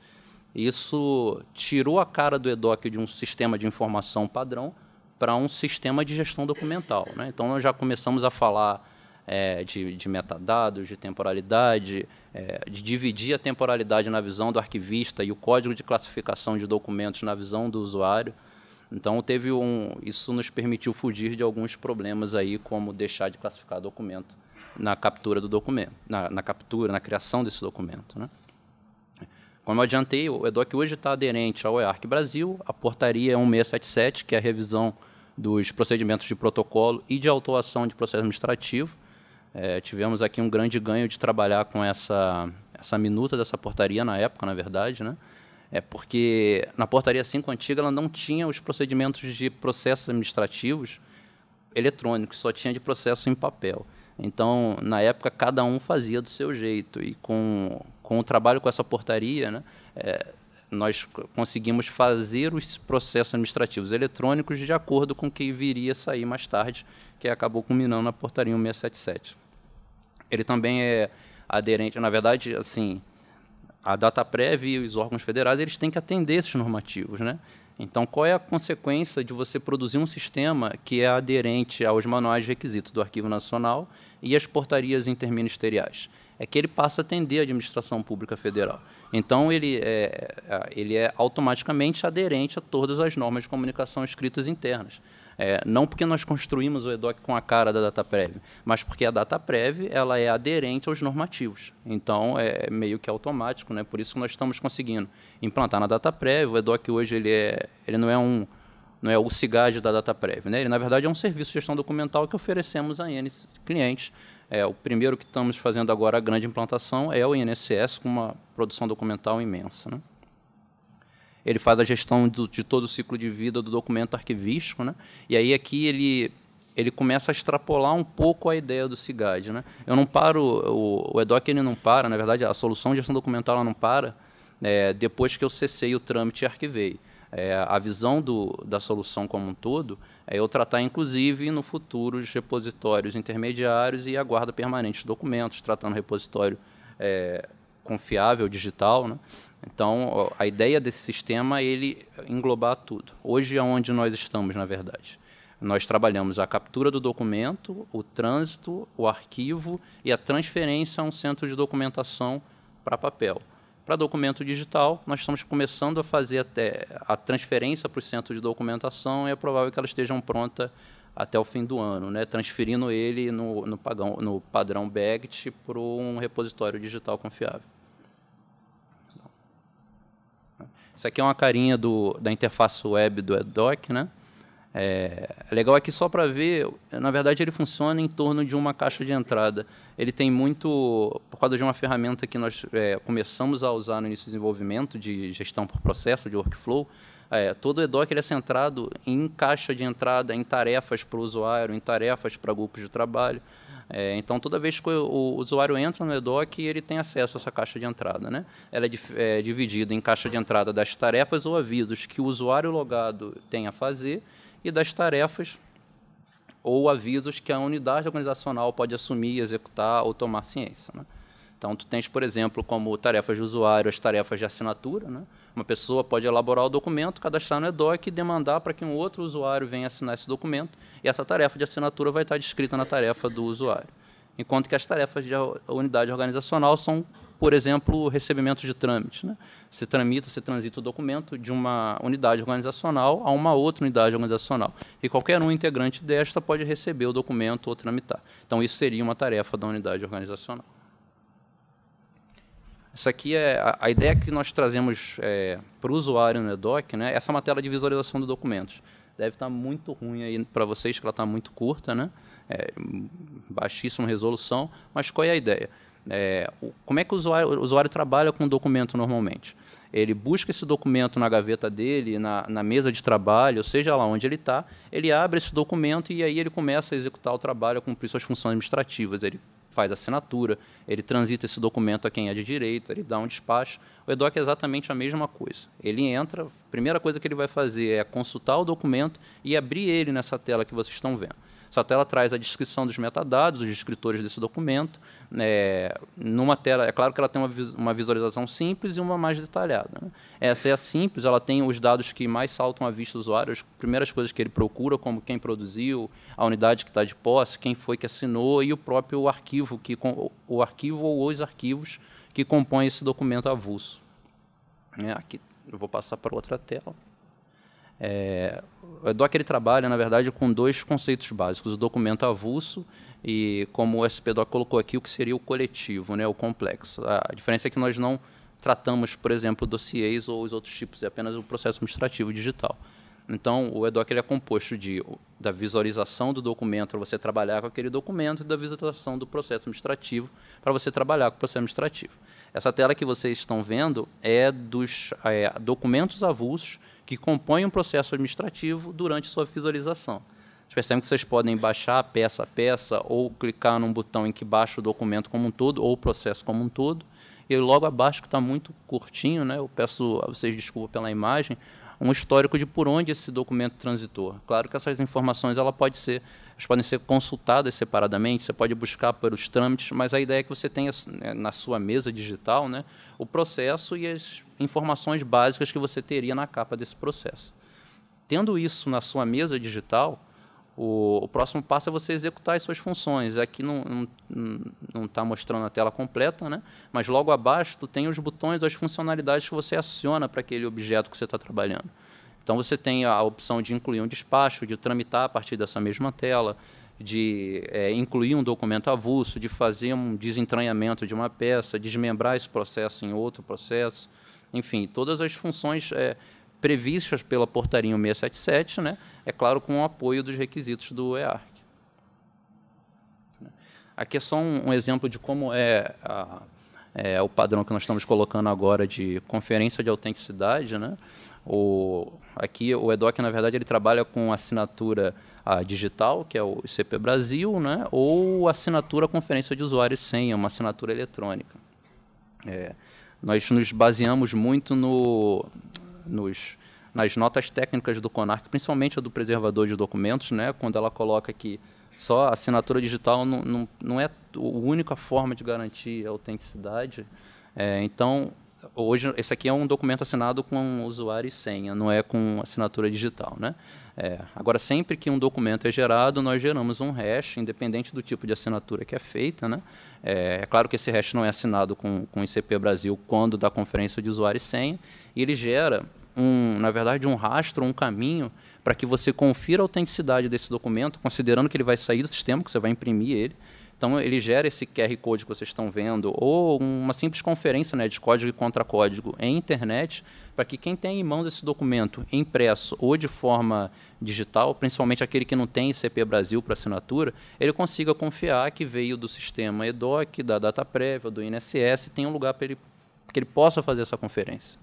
Isso tirou a cara do EDOC de um sistema de informação padrão para um sistema de gestão documental. Né? Então, nós já começamos a falar é, de, de, metadados, de temporalidade, é, de dividir a temporalidade na visão do arquivista e o código de classificação de documentos na visão do usuário. Então teve um, isso nos permitiu fugir de alguns problemas aí, como deixar de classificar documento na captura do documento, na, na captura, na criação desse documento, né? Como eu adiantei, o EDOC hoje está aderente ao EARC Brasil, a portaria 1677, é que é a revisão dos procedimentos de protocolo e de autuação de processo administrativo. É, tivemos aqui um grande ganho de trabalhar com essa, essa minuta dessa portaria na época, na verdade, né? É porque na portaria 5 antiga ela não tinha os procedimentos de processos administrativos eletrônicos, só tinha de processo em papel. Então, na época, cada um fazia do seu jeito e com, com o trabalho com essa portaria, né, é, nós conseguimos fazer os processos administrativos eletrônicos de acordo com o que viria a sair mais tarde, que acabou culminando na portaria 1677. Ele também é aderente, na verdade, assim, a prévia e os órgãos federais, eles têm que atender esses normativos, né? Então, qual é a consequência de você produzir um sistema que é aderente aos manuais de requisitos do Arquivo Nacional e às portarias interministeriais? é que ele passa a atender a administração pública federal. Então, ele é, é, ele é automaticamente aderente a todas as normas de comunicação escritas internas. É, não porque nós construímos o EDOC com a cara da DataPrev, mas porque a DataPrev ela é aderente aos normativos. Então, é, é meio que automático, né? por isso que nós estamos conseguindo implantar na DataPrev. O EDOC hoje ele é, ele não é um não é o CIGAD da DataPrev. Né? Ele, na verdade, é um serviço de gestão documental que oferecemos a N clientes é, o primeiro que estamos fazendo agora, a grande implantação, é o INSS, com uma produção documental imensa. Né? Ele faz a gestão do, de todo o ciclo de vida do documento arquivístico, né? e aí aqui ele ele começa a extrapolar um pouco a ideia do CIGAD. Né? Eu não paro, o, o EDOC ele não para, na verdade, a solução de gestão documental ela não para é, depois que eu cessei o trâmite e arquivei. É, a visão do, da solução como um todo é eu tratar, inclusive, no futuro, os repositórios intermediários e a guarda permanente de documentos, tratando repositório é, confiável, digital. Né? Então, a ideia desse sistema é ele englobar tudo. Hoje é onde nós estamos, na verdade. Nós trabalhamos a captura do documento, o trânsito, o arquivo e a transferência a um centro de documentação para papel. Para documento digital, nós estamos começando a fazer até a transferência para o centro de documentação e é provável que elas estejam prontas até o fim do ano, né? transferindo ele no, no, pagão, no padrão BEGT para um repositório digital confiável. Isso aqui é uma carinha do, da interface web do EDOC, né? É, legal é que só para ver, na verdade ele funciona em torno de uma caixa de entrada. Ele tem muito, por causa de uma ferramenta que nós é, começamos a usar no início do desenvolvimento de gestão por processo, de workflow, é, todo o EDOC ele é centrado em caixa de entrada, em tarefas para o usuário, em tarefas para grupos de trabalho. É, então, toda vez que o, usuário entra no EDOC, ele tem acesso a essa caixa de entrada. Né? Ela é, é dividida em caixa de entrada das tarefas ou avisos que o usuário logado tem a fazer e das tarefas ou avisos que a unidade organizacional pode assumir, executar ou tomar ciência. Né? Então, tu tens, por exemplo, como tarefas de usuário, as tarefas de assinatura. Né? Uma pessoa pode elaborar o documento, cadastrar no EDOC e demandar para que um outro usuário venha assinar esse documento, e essa tarefa de assinatura vai estar descrita na tarefa do usuário. Enquanto que as tarefas de unidade organizacional são, por exemplo, recebimento de trâmites. Né? se tramita, se transita o documento de uma unidade organizacional a uma outra unidade organizacional. E qualquer um integrante desta pode receber o documento ou tramitar. Então, isso seria uma tarefa da unidade organizacional. Isso aqui é a, a ideia que nós trazemos é, para o usuário no EDOC, né? Essa é uma tela de visualização de documentos. Deve estar tá muito ruim aí para vocês, que ela está muito curta, né? É, baixíssima resolução, mas qual é a ideia? É, como é que o usuário, o usuário trabalha com o documento normalmente? ele busca esse documento na gaveta dele, na, na mesa de trabalho, ou seja lá onde ele está, ele abre esse documento e aí ele começa a executar o trabalho, a cumprir suas funções administrativas. Ele faz assinatura, ele transita esse documento a quem é de direito, ele dá um despacho. O EDOC é exatamente a mesma coisa. Ele entra, a primeira coisa que ele vai fazer é consultar o documento e abrir ele nessa tela que vocês estão vendo. Essa tela traz a descrição dos metadados, os descritores desse documento, é, numa tela, é claro que ela tem uma, uma visualização simples e uma mais detalhada. Né? Essa é a simples, ela tem os dados que mais saltam à vista do usuário, as primeiras coisas que ele procura, como quem produziu, a unidade que está de posse, quem foi que assinou e o próprio arquivo, que, o arquivo ou os arquivos que compõem esse documento avulso. É, aqui, eu vou passar para outra tela. É, o Docker trabalha, na verdade, com dois conceitos básicos: o documento avulso e como o SPDOC colocou aqui, o que seria o coletivo, né, o complexo. A diferença é que nós não tratamos, por exemplo, dossiês ou os outros tipos, é apenas o processo administrativo digital. Então, o EDOC ele é composto de, da visualização do documento, para você trabalhar com aquele documento, e da visualização do processo administrativo, para você trabalhar com o processo administrativo. Essa tela que vocês estão vendo é dos é, documentos avulsos que compõem um processo administrativo durante sua visualização. Vocês percebem que vocês podem baixar peça a peça ou clicar num botão em que baixa o documento como um todo ou o processo como um todo. E logo abaixo, que está muito curtinho, né, eu peço a vocês desculpa pela imagem, um histórico de por onde esse documento transitou. Claro que essas informações ela pode ser, elas podem ser consultadas separadamente, você pode buscar pelos trâmites, mas a ideia é que você tenha né, na sua mesa digital né, o processo e as informações básicas que você teria na capa desse processo. Tendo isso na sua mesa digital, o, o, próximo passo é você executar as suas funções. Aqui é não está mostrando a tela completa, né? mas logo abaixo tu tem os botões das funcionalidades que você aciona para aquele objeto que você está trabalhando. Então você tem a opção de incluir um despacho, de tramitar a partir dessa mesma tela, de é, incluir um documento avulso, de fazer um desentranhamento de uma peça, desmembrar esse processo em outro processo. Enfim, todas as funções é, previstas pela portaria 677, né? é claro, com o apoio dos requisitos do EARC. Aqui é só um, um exemplo de como é, a, é, o padrão que nós estamos colocando agora de conferência de autenticidade. Né? O, aqui o EDOC, na verdade, ele trabalha com assinatura a digital, que é o ICP Brasil, né? ou assinatura conferência de usuário e senha, uma assinatura eletrônica. É, nós nos baseamos muito no, nos nas notas técnicas do CONARC, principalmente a do preservador de documentos, né, quando ela coloca que só a assinatura digital não, não, não é a única forma de garantir a autenticidade. É, então, hoje, esse aqui é um documento assinado com usuário e senha, não é com assinatura digital. Né? É, agora, sempre que um documento é gerado, nós geramos um hash, independente do tipo de assinatura que é feita. Né? É, é claro que esse hash não é assinado com, o ICP Brasil quando da conferência de usuário e senha, e ele gera um, na verdade, um rastro, um caminho para que você confira a autenticidade desse documento, considerando que ele vai sair do sistema, que você vai imprimir ele. Então, ele gera esse QR Code que vocês estão vendo, ou uma simples conferência né, de código e contra código em internet, para que quem tem em mãos esse documento impresso ou de forma digital, principalmente aquele que não tem CP Brasil para assinatura, ele consiga confiar que veio do sistema EDOC, da data prévia, do INSS, tem um lugar para ele, que ele possa fazer essa conferência.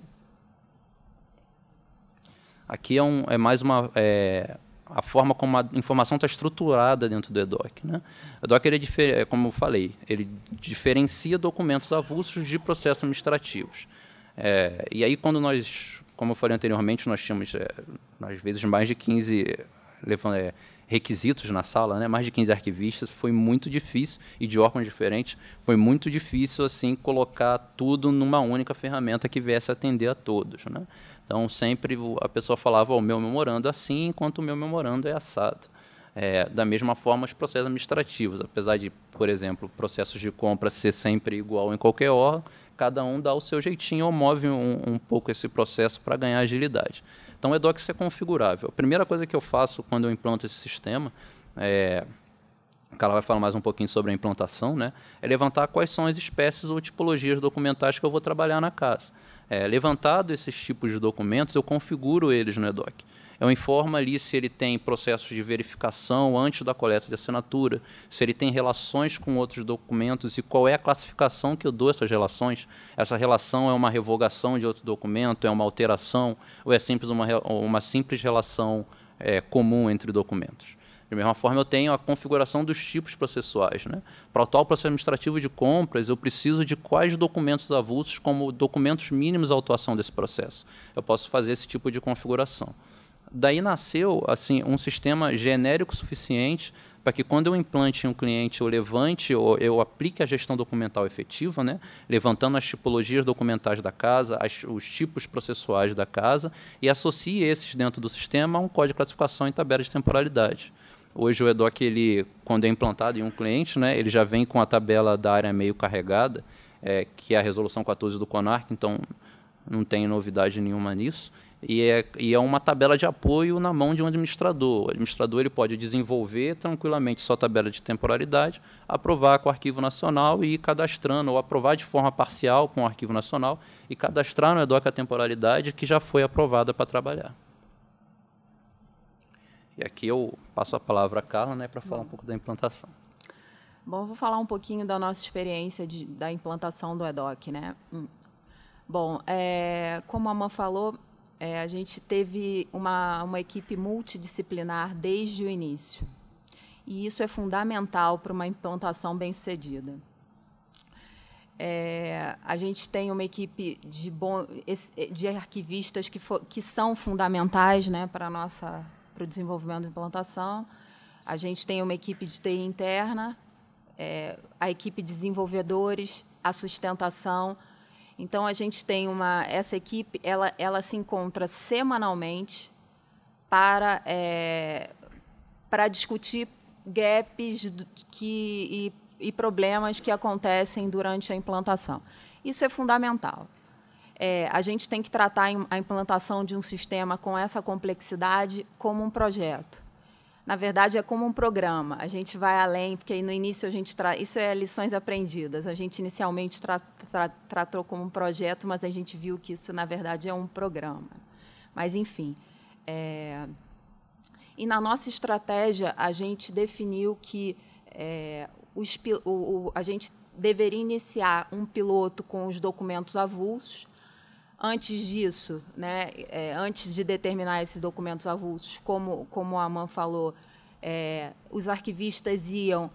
Aqui é, um, é mais uma é, a forma como a informação está estruturada dentro do EDOC. Né? O EDOC, ele é, é como eu falei, ele diferencia documentos avulsos de processos administrativos. É, e aí, quando nós, como eu falei anteriormente, nós tínhamos, é, às vezes, mais de 15 é, requisitos na sala, né? mais de 15 arquivistas, foi muito difícil, e de órgãos diferentes, foi muito difícil assim colocar tudo numa única ferramenta que viesse atender a todos. Né? Então, sempre a pessoa falava, o meu memorando é assim, enquanto o meu memorando é assado. É, da mesma forma, os processos administrativos, apesar de, por exemplo, processos de compra ser sempre igual em qualquer hora, cada um dá o seu jeitinho ou move um, um pouco esse processo para ganhar agilidade. Então, o EDOX é configurável. A primeira coisa que eu faço quando eu implanto esse sistema é, o vai falar mais um pouquinho sobre a implantação, né? É levantar quais são as espécies ou tipologias documentais que eu vou trabalhar na casa é, levantado esses tipos de documentos, eu configuro eles no EDOC. Eu informo ali se ele tem processos de verificação antes da coleta de assinatura, se ele tem relações com outros documentos e qual é a classificação que eu dou essas relações. Essa relação é uma revogação de outro documento, é uma alteração ou é simples uma, uma simples relação é, comum entre documentos. Da mesma forma, eu tenho a configuração dos tipos processuais. Né? Para o tal processo administrativo de compras, eu preciso de quais documentos avulsos como documentos mínimos à atuação desse processo. Eu posso fazer esse tipo de configuração. Daí nasceu assim um sistema genérico suficiente para que quando eu implante um cliente, eu levante ou eu aplique a gestão documental efetiva, né? levantando as tipologias documentais da casa, as, os tipos processuais da casa, e associe esses dentro do sistema a um código de classificação e tabela de temporalidade. Hoje o EDOC, ele, quando é implantado em um cliente, né, ele já vem com a tabela da área meio carregada, é, que é a resolução 14 do CONARC, então não tem novidade nenhuma nisso. E é, e é uma tabela de apoio na mão de um administrador. O administrador ele pode desenvolver tranquilamente sua tabela de temporalidade, aprovar com o Arquivo Nacional e ir cadastrando, ou aprovar de forma parcial com o Arquivo Nacional e cadastrar no EDOC a temporalidade que já foi aprovada para trabalhar. E aqui eu passo a palavra a Carla né, para falar Bom. um pouco da implantação. Bom, eu vou falar um pouquinho da nossa experiência de, da implantação do EDOC. Né? Hum. Bom, é, como a Amã falou, é, a gente teve uma, uma equipe multidisciplinar desde o início. E isso é fundamental para uma implantação bem-sucedida. É, a gente tem uma equipe de, bom, de arquivistas que, for, que são fundamentais né, para a nossa para o desenvolvimento da implantação. A gente tem uma equipe de TI interna, é, a equipe de desenvolvedores, a sustentação. Então a gente tem uma essa equipe, ela ela se encontra semanalmente para é, para discutir gaps que, e, e problemas que acontecem durante a implantação. Isso é fundamental é, a gente tem que tratar a implantação de um sistema com essa complexidade como um projeto. Na verdade, é como um programa. A gente vai além, porque no início a gente isso é lições aprendidas. A gente inicialmente tra... Tra... tratou como um projeto, mas a gente viu que isso na verdade é um programa. Mas enfim. É... E na nossa estratégia a gente definiu que é, os... o... O... a gente deveria iniciar um piloto com os documentos avulsos antes disso, né, é, antes de determinar esses documentos avulsos, como, como a Aman falou, é, os arquivistas iam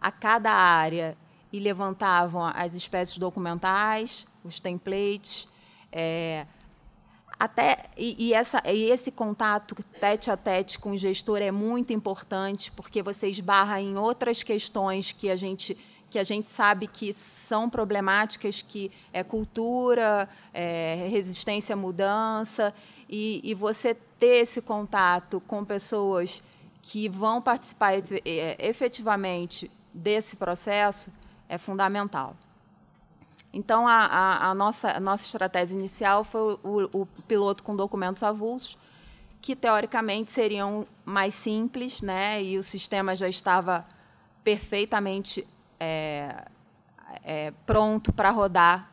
a cada área e levantavam as espécies documentais, os templates, é, até e, e, essa, e esse contato tete a tete com o gestor é muito importante porque você esbarra em outras questões que a gente que a gente sabe que são problemáticas que é cultura, é resistência à mudança, e, e você ter esse contato com pessoas que vão participar é, efetivamente desse processo é fundamental. Então, a, a, a nossa, a nossa estratégia inicial foi o, o, piloto com documentos avulsos, que teoricamente seriam mais simples, né? e o sistema já estava perfeitamente é, é, pronto para rodar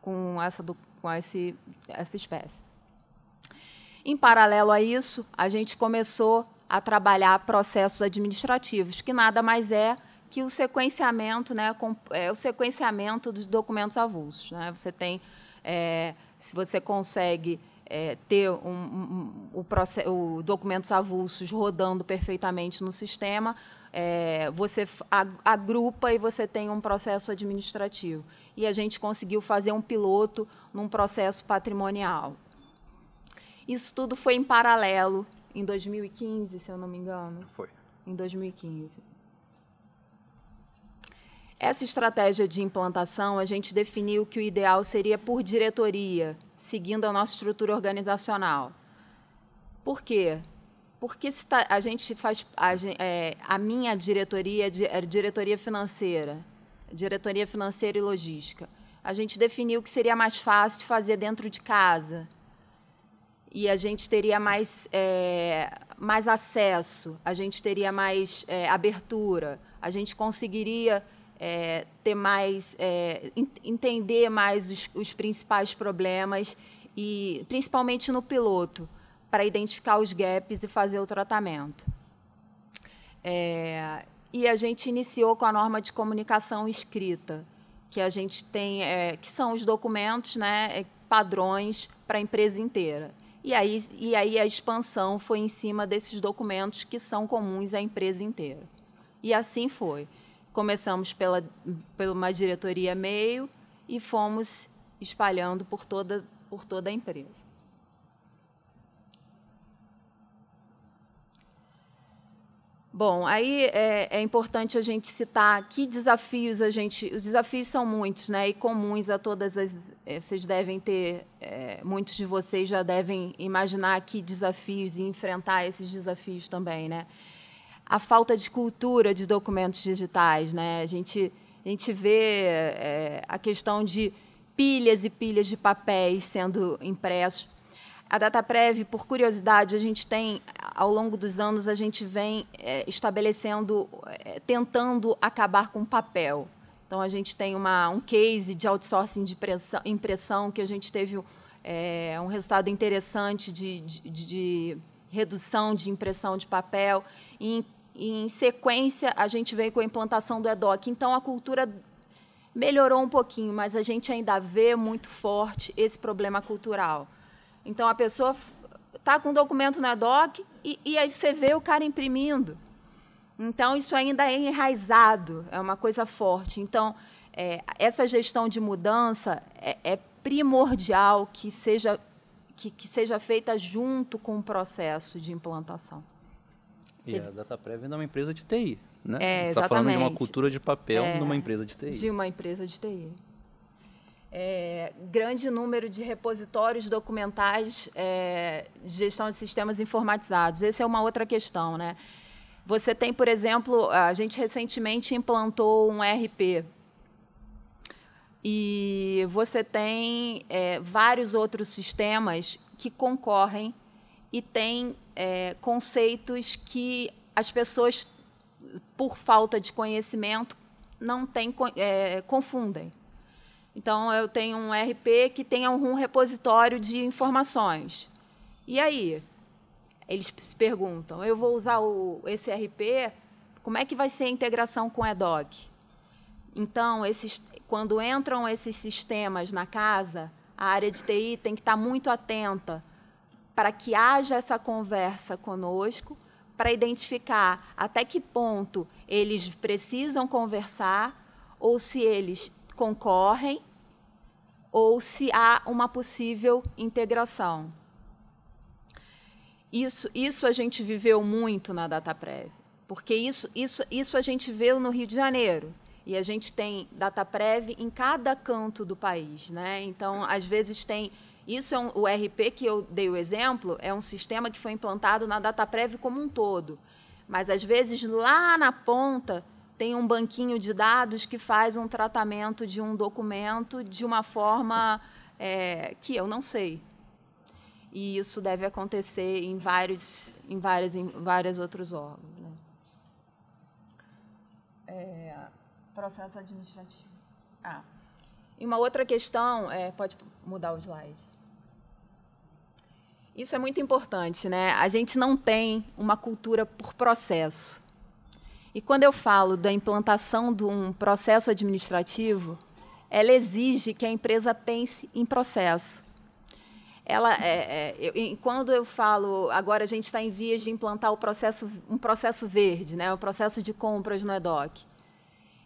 com essa, com esse, essa espécie. Em paralelo a isso, a gente começou a trabalhar processos administrativos, que nada mais é que o sequenciamento, né, com, é, o sequenciamento dos documentos avulsos. Né? Você tem, é, se você consegue é, ter um, um, um, o, o, documentos avulsos rodando perfeitamente no sistema, é, você agrupa e você tem um processo administrativo. E a gente conseguiu fazer um piloto num processo patrimonial. Isso tudo foi em paralelo em 2015, se eu não me engano. Foi. Em 2015. Essa estratégia de implantação, a gente definiu que o ideal seria por diretoria, seguindo a nossa estrutura organizacional. Por quê? porque tá, a gente faz a, é, a minha diretoria é diretoria financeira, diretoria financeira e logística. A gente definiu que seria mais fácil fazer dentro de casa e a gente teria mais é, mais acesso, a gente teria mais é, abertura, a gente conseguiria é, ter mais é, entender mais os, os principais problemas e principalmente no piloto para identificar os gaps e fazer o tratamento. É, e a gente iniciou com a norma de comunicação escrita, que a gente tem, é, que são os documentos, né, é, padrões para a empresa inteira. E aí, e aí a expansão foi em cima desses documentos que são comuns à empresa inteira. E assim foi. Começamos pela, pela uma diretoria meio e fomos espalhando por toda, por toda a empresa. Bom, aí é, é, importante a gente citar que desafios a gente. Os desafios são muitos, né? E comuns a todas as. É, vocês devem ter. É, muitos de vocês já devem imaginar que desafios e enfrentar esses desafios também, né? A falta de cultura de documentos digitais, né? A gente, a gente vê é, a questão de pilhas e pilhas de papéis sendo impressos a DataPrev, por curiosidade, a gente tem, ao longo dos anos, a gente vem é, estabelecendo, é, tentando acabar com o papel. Então, a gente tem uma, um case de outsourcing de impressão, impressão que a gente teve é, um resultado interessante de, de, de, redução de impressão de papel. E, em, em sequência, a gente veio com a implantação do EDOC. Então, a cultura melhorou um pouquinho, mas a gente ainda vê muito forte esse problema cultural. Então a pessoa está com o documento na DOC e, e aí você vê o cara imprimindo. Então isso ainda é enraizado, é uma coisa forte. Então é, essa gestão de mudança é, é primordial que seja que, que, seja feita junto com o processo de implantação. E a DataPrev é uma empresa de TI, né? É, Está falando de uma cultura de papel é, numa empresa de TI. De uma empresa de TI é, grande número de repositórios documentais é, de gestão de sistemas informatizados. Essa é uma outra questão, né? Você tem, por exemplo, a gente recentemente implantou um RP, e você tem é, vários outros sistemas que concorrem e tem é, conceitos que as pessoas, por falta de conhecimento, não têm, é, confundem. Então, eu tenho um RP que tem um repositório de informações. E aí? Eles se perguntam: eu vou usar o, esse RP, como é que vai ser a integração com o EDOC? Então, esses, quando entram esses sistemas na casa, a área de TI tem que estar muito atenta para que haja essa conversa conosco, para identificar até que ponto eles precisam conversar ou se eles concorrem ou se há uma possível integração. Isso, isso a gente viveu muito na data prévia, porque isso, isso, isso a gente viu no Rio de Janeiro. E a gente tem data prévia em cada canto do país. Né? Então, às vezes tem. Isso é um, o RP que eu dei o exemplo, é um sistema que foi implantado na data prévia como um todo. Mas às vezes lá na ponta tem um banquinho de dados que faz um tratamento de um documento de uma forma é, que eu não sei. E isso deve acontecer em vários, em várias, em várias outros órgãos. Né? É, processo administrativo. Ah. E uma outra questão, é, pode mudar o slide. Isso é muito importante, né? A gente não tem uma cultura por processo. E quando eu falo da implantação de um processo administrativo, ela exige que a empresa pense em processo. Ela, é, é, eu, quando eu falo, agora a gente está em vias de implantar processo, um processo verde, né, o processo de compras no EDOC.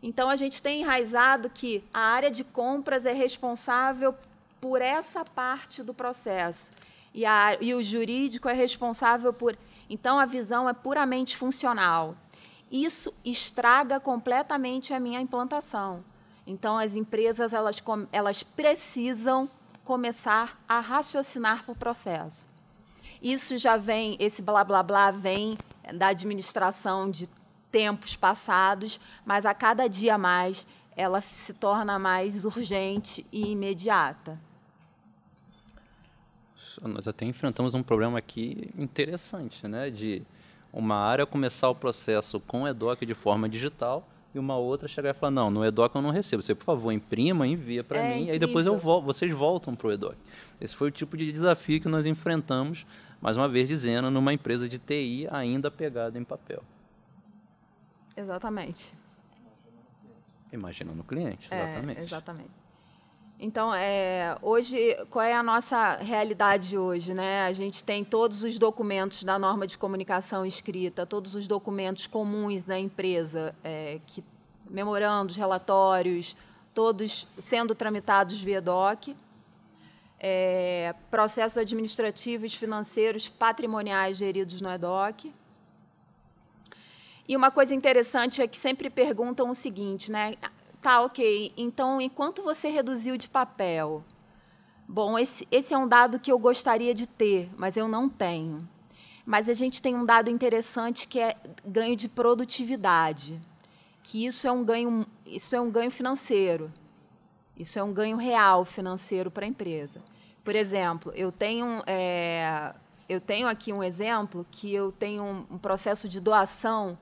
Então, a gente tem enraizado que a área de compras é responsável por essa parte do processo e, a, e o jurídico é responsável por. Então, a visão é puramente funcional isso estraga completamente a minha implantação. Então, as empresas elas, elas precisam começar a raciocinar para o processo. Isso já vem, esse blá blá blá vem da administração de tempos passados, mas a cada dia mais ela se torna mais urgente e imediata. Nós até enfrentamos um problema aqui interessante, né? De uma área começar o processo com o EDOC de forma digital e uma outra chegar e falar, não, no EDOC eu não recebo. Você, por favor, imprima, envia para é mim, incrível. aí depois eu vol vocês voltam para o EDOC. Esse foi o tipo de desafio que nós enfrentamos, mais uma vez dizendo, numa empresa de TI ainda pegada em papel. Exatamente. imaginando o cliente, exatamente. É, exatamente. Então, é, hoje, qual é a nossa realidade hoje? Né? A gente tem todos os documentos da norma de comunicação escrita, todos os documentos comuns da empresa, é, que, memorandos, relatórios, todos sendo tramitados via DOC. É, processos administrativos, financeiros, patrimoniais geridos no EDOC. E uma coisa interessante é que sempre perguntam o seguinte, né? Tá, ok. Então, enquanto você reduziu de papel? Bom, esse, esse é um dado que eu gostaria de ter, mas eu não tenho. Mas a gente tem um dado interessante que é ganho de produtividade, que isso é um ganho, isso é um ganho financeiro. Isso é um ganho real financeiro para a empresa. Por exemplo, eu tenho, é, eu tenho aqui um exemplo que eu tenho um, um processo de doação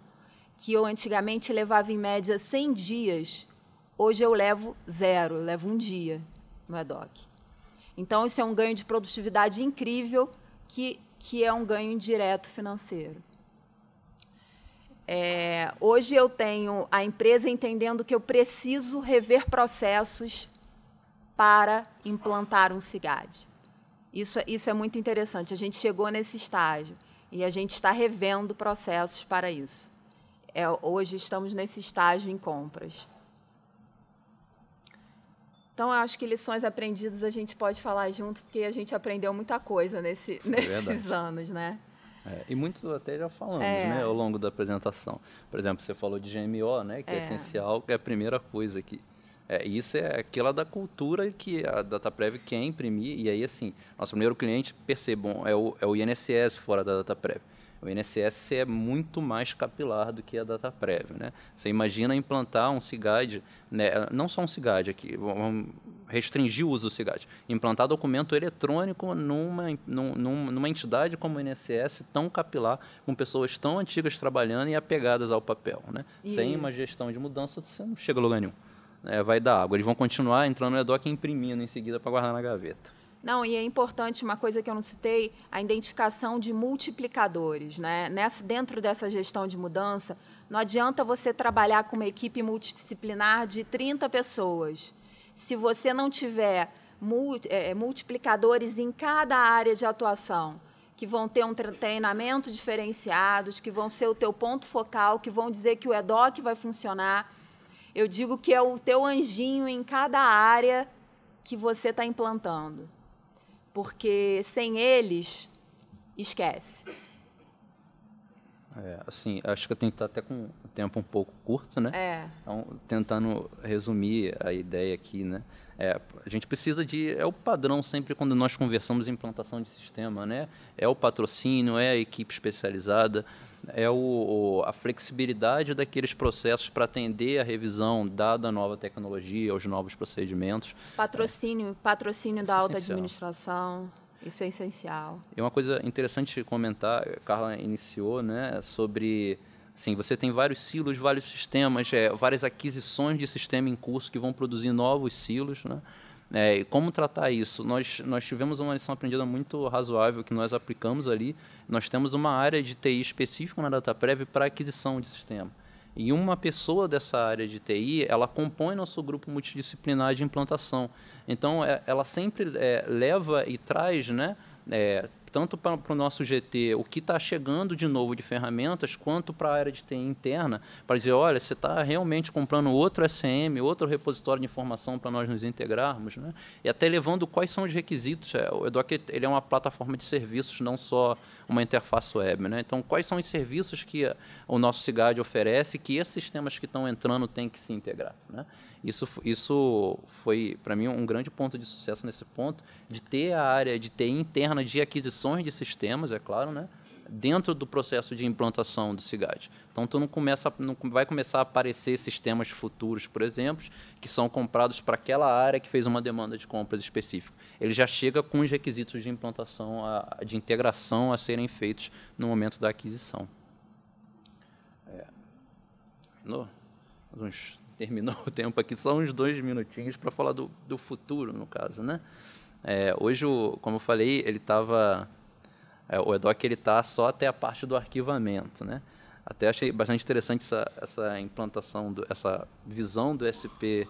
que eu antigamente levava em média 100 dias Hoje eu levo zero, eu levo um dia no EDOC. Então, isso é um ganho de produtividade incrível, que, que é um ganho indireto financeiro. É, hoje eu tenho a empresa entendendo que eu preciso rever processos para implantar um CIGAD. Isso, é, isso é muito interessante. A gente chegou nesse estágio e a gente está revendo processos para isso. É, hoje estamos nesse estágio em compras. Então, eu acho que lições aprendidas a gente pode falar junto, porque a gente aprendeu muita coisa nesse, é nesses anos, né? É, e muito até já falamos, é. né, ao longo da apresentação. Por exemplo, você falou de GMO, né, que é, é essencial, é a primeira coisa aqui. É, isso é aquela da cultura que a DataPrev quer imprimir, e aí, assim, nosso primeiro cliente, percebam, é o, é o INSS fora da DataPrev. O INSS é muito mais capilar do que a data prévia, né? Você imagina implantar um CIGAD, né? não só um CIGAD aqui, vamos restringir o uso do CIGAD, implantar documento eletrônico numa, numa, numa entidade como o INSS tão capilar, com pessoas tão antigas trabalhando e apegadas ao papel, né? Sem uma gestão de mudança, você não chega a lugar nenhum. É, vai dar água. Eles vão continuar entrando no EDOC e imprimindo em seguida para guardar na gaveta. Não, e é importante uma coisa que eu não citei, a identificação de multiplicadores. Né? Nessa, dentro dessa gestão de mudança, não adianta você trabalhar com uma equipe multidisciplinar de 30 pessoas. Se você não tiver é, é, multiplicadores em cada área de atuação, que vão ter um treinamento diferenciado, que vão ser o teu ponto focal, que vão dizer que o EDOC vai funcionar. Eu digo que é o teu anjinho em cada área que você está implantando porque sem eles, esquece. É, assim, acho que eu tenho que estar até com o tempo um pouco curto, né? É. Então, tentando resumir a ideia aqui, né? É, a gente precisa de... É o padrão sempre quando nós conversamos em implantação de sistema, né? É o patrocínio, é a equipe especializada, é o, o, a flexibilidade daqueles processos para atender a revisão dada a nova tecnologia, aos novos procedimentos. Patrocínio, patrocínio da é alta administração. Isso é essencial. E uma coisa interessante comentar, a Carla iniciou, né, sobre Sim, você tem vários silos, vários sistemas, é, várias aquisições de sistema em curso que vão produzir novos silos, né? É, e como tratar isso? Nós, nós tivemos uma lição aprendida muito razoável que nós aplicamos ali. Nós temos uma área de TI específica na DataPrev para aquisição de sistema. E uma pessoa dessa área de TI, ela compõe nosso grupo multidisciplinar de implantação. Então, é, ela sempre é, leva e traz, né? É, tanto para o nosso GT, o que está chegando de novo de ferramentas, quanto para a área de TI interna, para dizer, olha, você está realmente comprando outro SM, outro repositório de informação para nós nos integrarmos, né? e até levando quais são os requisitos. É, o Edoc ele é uma plataforma de serviços, não só uma interface web. Né? Então, quais são os serviços que o nosso CIGAD oferece, que esses sistemas que estão entrando têm que se integrar. Né? Isso, isso foi, para mim, um grande ponto de sucesso nesse ponto, de ter a área de ter interna de aquisições de sistemas, é claro, né? dentro do processo de implantação do CIGAD. Então, tu não, começa, não vai começar a aparecer sistemas futuros, por exemplo, que são comprados para aquela área que fez uma demanda de compras específica. Ele já chega com os requisitos de implantação, de integração a serem feitos no momento da aquisição. É. Nos, uns terminou o tempo aqui, só uns dois minutinhos para falar do, do, futuro, no caso, né? É, hoje, como eu falei, ele estava... É, o EDOC está só até a parte do arquivamento, né? Até achei bastante interessante essa, essa implantação, do, essa visão do SP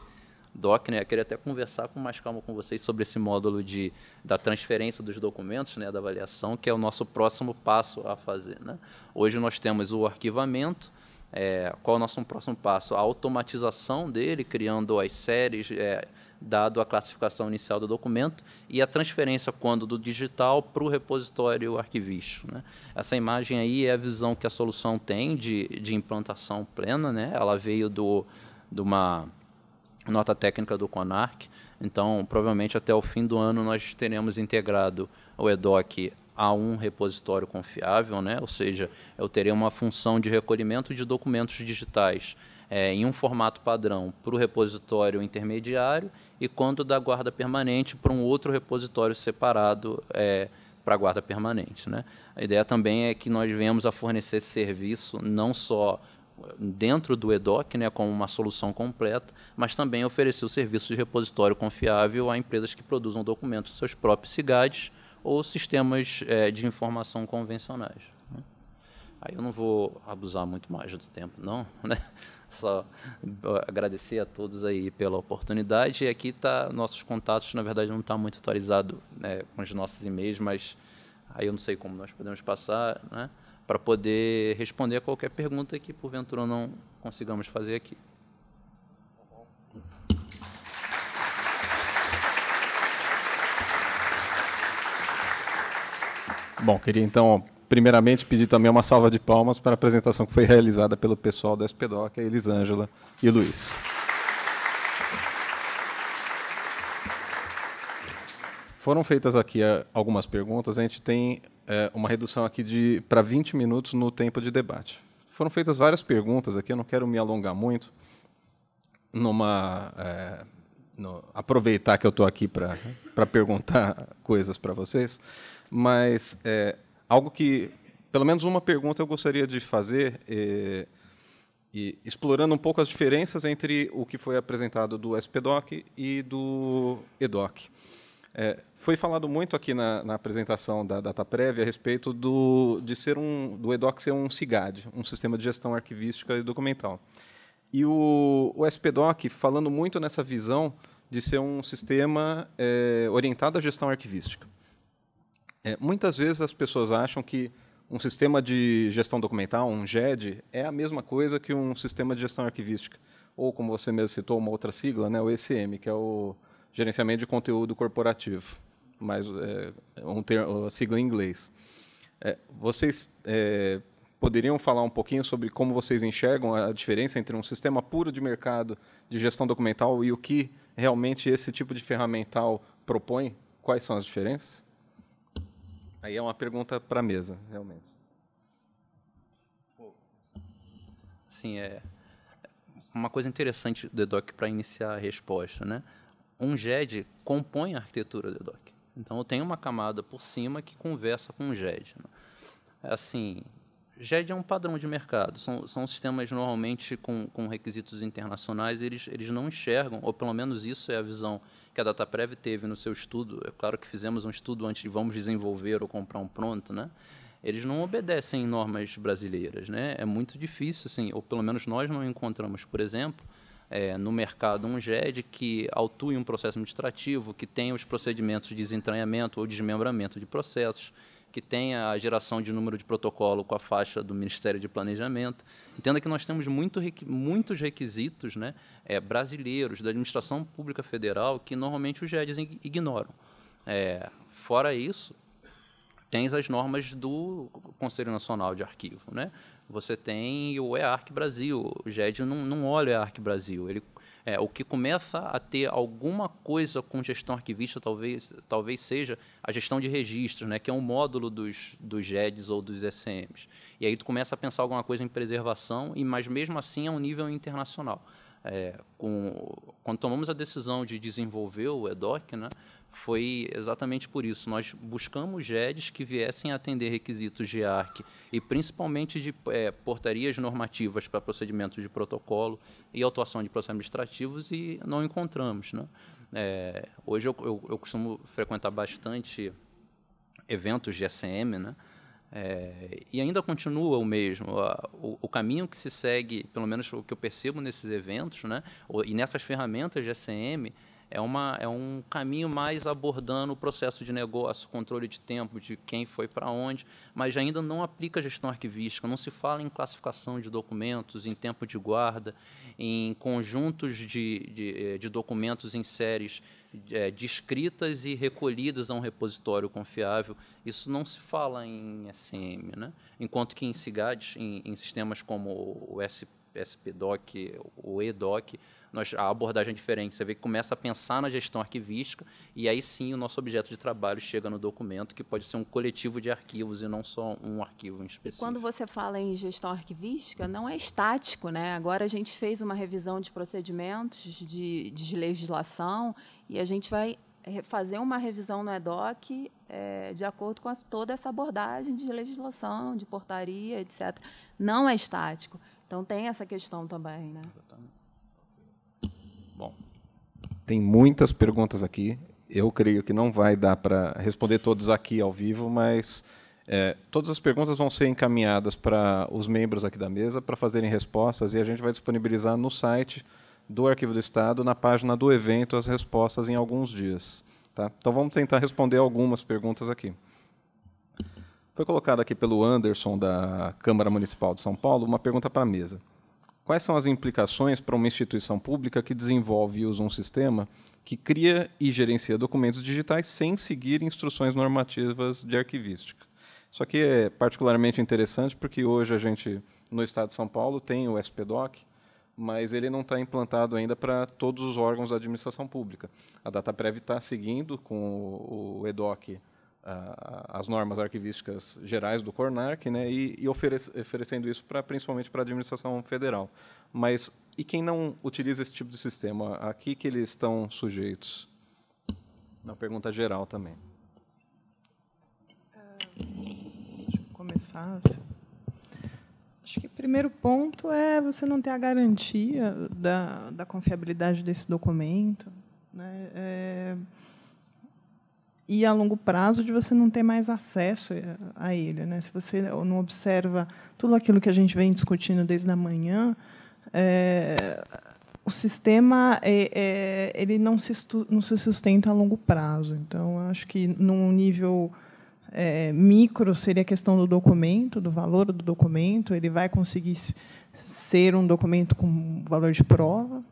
Doc, né? Eu queria até conversar com mais calma com vocês sobre esse módulo de, da transferência dos documentos, né? Da avaliação, que é o nosso próximo passo a fazer, né? Hoje nós temos o arquivamento, é, qual é o nosso próximo passo? A automatização dele, criando as séries, é, dado a classificação inicial do documento, e a transferência, quando do digital, para o repositório arquivístico. Né? Essa imagem aí é a visão que a solução tem de, de implantação plena. Né? Ela veio do, de uma nota técnica do CONARC, então provavelmente até o fim do ano nós teremos integrado o EDOC a um repositório confiável, né? ou seja, eu terei uma função de recolhimento de documentos digitais é, em um formato padrão para o repositório intermediário e quando da guarda permanente para um outro repositório separado é, para a guarda permanente. Né? A ideia também é que nós venhamos a fornecer esse serviço não só dentro do EDOC, né, como uma solução completa, mas também oferecer o serviço de repositório confiável a empresas que produzam documentos seus próprios CIGADs ou sistemas é, de informação convencionais. Né? Aí eu não vou abusar muito mais do tempo, não, né? Só agradecer a todos aí pela oportunidade. E aqui tá nossos contatos, na verdade não está muito atualizado né, com os nossos e-mails, mas aí eu não sei como nós podemos passar, né? Para poder responder a qualquer pergunta que porventura não consigamos fazer aqui. Bom, queria então, primeiramente, pedir também uma salva de palmas para a apresentação que foi realizada pelo pessoal da SPDOC, é a Elisângela e o Luiz. Foram feitas aqui eh, algumas perguntas, a gente tem é, uma redução aqui de para 20 minutos no tempo de debate. Foram feitas várias perguntas aqui, eu não quero me alongar muito, numa é, no, aproveitar que eu estou aqui para perguntar coisas para vocês. Mas é, algo que, pelo menos uma pergunta eu gostaria de fazer, é, e, explorando um pouco as diferenças entre o que foi apresentado do SPDOC e do EDOC. É, foi falado muito aqui na, na, apresentação da data prévia a respeito do, de ser um, do EDOC ser um CIGAD, um sistema de gestão arquivística e documental. E o, o SPDOC falando muito nessa visão de ser um sistema é, orientado à gestão arquivística. É, muitas vezes as pessoas acham que um sistema de gestão documental, um GED, é a mesma coisa que um sistema de gestão arquivística, ou como você mesmo citou, uma outra sigla, né, o ECM, que é o Gerenciamento de Conteúdo Corporativo, mas é, um termo, a sigla em inglês. É, vocês é, poderiam falar um pouquinho sobre como vocês enxergam a diferença entre um sistema puro de mercado de gestão documental e o que realmente esse tipo de ferramental propõe? Quais são as diferenças? Aí é uma pergunta para a mesa, realmente. Sim, é uma coisa interessante do EDOC para iniciar a resposta, né? Um GED compõe a arquitetura do EDOC. Então eu tenho uma camada por cima que conversa com o GED. Né? Assim, GED é um padrão de mercado. São, são sistemas normalmente com, com requisitos internacionais, eles, eles não enxergam, ou pelo menos isso é a visão que a DataPrev teve no seu estudo, é claro que fizemos um estudo antes de vamos desenvolver ou comprar um pronto, né? Eles não obedecem normas brasileiras, né? É muito difícil, assim, ou pelo menos nós não encontramos, por exemplo, é, no mercado um GED que autue um processo administrativo, que tenha os procedimentos de desentranhamento ou desmembramento de processos, que tenha a geração de número de protocolo com a faixa do Ministério de Planejamento. Entenda que nós temos muito, muitos requisitos né, é, brasileiros da administração pública federal que normalmente os GEDs ignoram. É, fora isso, tens as normas do Conselho Nacional de Arquivo. Né? Você tem o EARC Brasil, o GED não, não olha o EARC Brasil, ele é, o que começa a ter alguma coisa com gestão arquivista talvez, talvez seja a gestão de registros, né, que é um módulo dos, dos GEDs ou dos SMs. E aí tu começa a pensar alguma coisa em preservação, e mas mesmo assim é um nível internacional. É, com, quando tomamos a decisão de desenvolver o EDOC, né, foi exatamente por isso. Nós buscamos GEDs que viessem a atender requisitos de ARC e principalmente de é, portarias normativas para procedimentos de protocolo e autuação de processos administrativos e não encontramos. Né? É, hoje eu, eu, eu costumo frequentar bastante eventos de SM, né? É, e ainda continua o mesmo. A, o, o, caminho que se segue, pelo menos o que eu percebo nesses eventos, né, e nessas ferramentas de SCM, é, uma, é um caminho mais abordando o processo de negócio, controle de tempo, de quem foi para onde, mas ainda não aplica gestão arquivística, não se fala em classificação de documentos, em tempo de guarda, em conjuntos de, de, eh, de documentos em séries é, descritas e recolhidas a um repositório confiável. Isso não se fala em SM, né? enquanto que em SIGADs, em, em sistemas como o SPDOC, o EDOC, nós, a abordagem é diferente. Você vê que começa a pensar na gestão arquivística e aí sim o nosso objeto de trabalho chega no documento, que pode ser um coletivo de arquivos e não só um arquivo em específico. E quando você fala em gestão arquivística, não é estático, né? Agora a gente fez uma revisão de procedimentos, de, de legislação, e a gente vai fazer uma revisão no EDOC é, eh, de acordo com a, toda essa abordagem de legislação, de portaria, etc. Não é estático. Então, tem essa questão também. Né? Exatamente. Bom, tem muitas perguntas aqui. Eu creio que não vai dar para responder todas aqui ao vivo, mas é, todas as perguntas vão ser encaminhadas para os membros aqui da mesa para fazerem respostas e a gente vai disponibilizar no site do Arquivo do Estado, na página do evento, as respostas em alguns dias. Tá? Então vamos tentar responder algumas perguntas aqui. Foi colocada aqui pelo Anderson, da Câmara Municipal de São Paulo, uma pergunta para a mesa. Quais são as implicações para uma instituição pública que desenvolve e usa um sistema que cria e gerencia documentos digitais sem seguir instruções normativas de arquivística? Isso aqui é particularmente interessante porque hoje a gente, no estado de São Paulo, tem o SPDOC, mas ele não está implantado ainda para todos os órgãos da administração pública. A DataPrev está seguindo com o EDOC as normas arquivísticas gerais do CORNARC né, e, e oferecendo isso pra, principalmente para a administração federal. Mas e quem não utiliza esse tipo de sistema? A que, eles estão sujeitos? Uma pergunta geral também. Ah, deixa eu começar. Assim. Acho que o primeiro ponto é você não ter a garantia da, da confiabilidade desse documento. Né? É e a longo prazo de você não ter mais acesso eh, a ele. Né? Se você não observa tudo aquilo que a gente vem discutindo desde a manhã, é, o sistema é, é, ele não se, não se sustenta a longo prazo. Então, acho que, num nível micro, seria a questão do documento, do valor do documento. Ele vai conseguir ser um documento com valor de prova,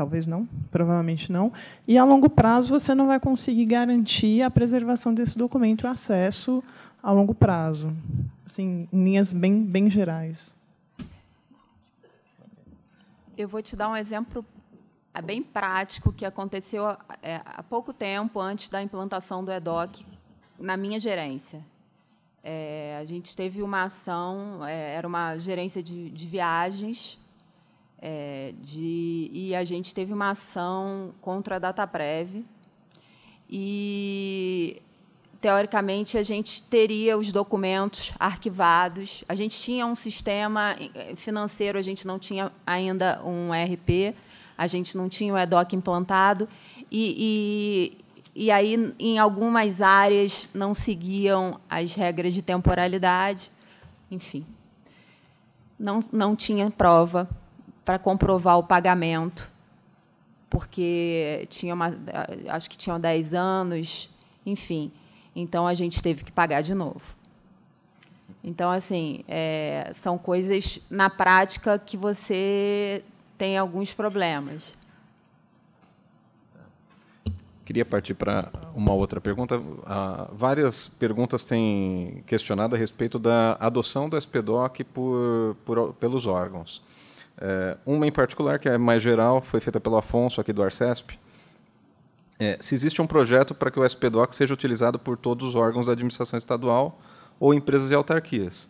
Talvez não, provavelmente não. E a longo prazo você não vai conseguir garantir a preservação desse documento, o acesso a longo prazo, assim, em linhas bem, bem gerais. Eu vou te dar um exemplo é bem prático que aconteceu é, há pouco tempo antes da implantação do EDOC na minha gerência. É, a gente teve uma ação, é, era uma gerência de, de viagens, é, de, e a gente teve uma ação contra a DataPrev. E, teoricamente, a gente teria os documentos arquivados. A gente tinha um sistema eh, financeiro, a gente não tinha ainda um ERP, a gente não tinha o EDOC implantado. E, e, e aí, em algumas áreas, não seguiam as regras de temporalidade. Enfim, não, não tinha prova para comprovar o pagamento, porque tinha uma, acho que tinham 10 anos, enfim. Então a gente teve que pagar de novo. Então, assim, é, são coisas na prática que você tem alguns problemas. Queria partir para uma outra pergunta. Ah, várias perguntas têm questionado a respeito da adoção do SPDOC por, por, pelos órgãos. É, uma em particular, que é mais geral, foi feita pelo Afonso, aqui do Arcesp. É, se existe um projeto para que o SPDOC seja utilizado por todos os órgãos da administração estadual ou empresas e autarquias.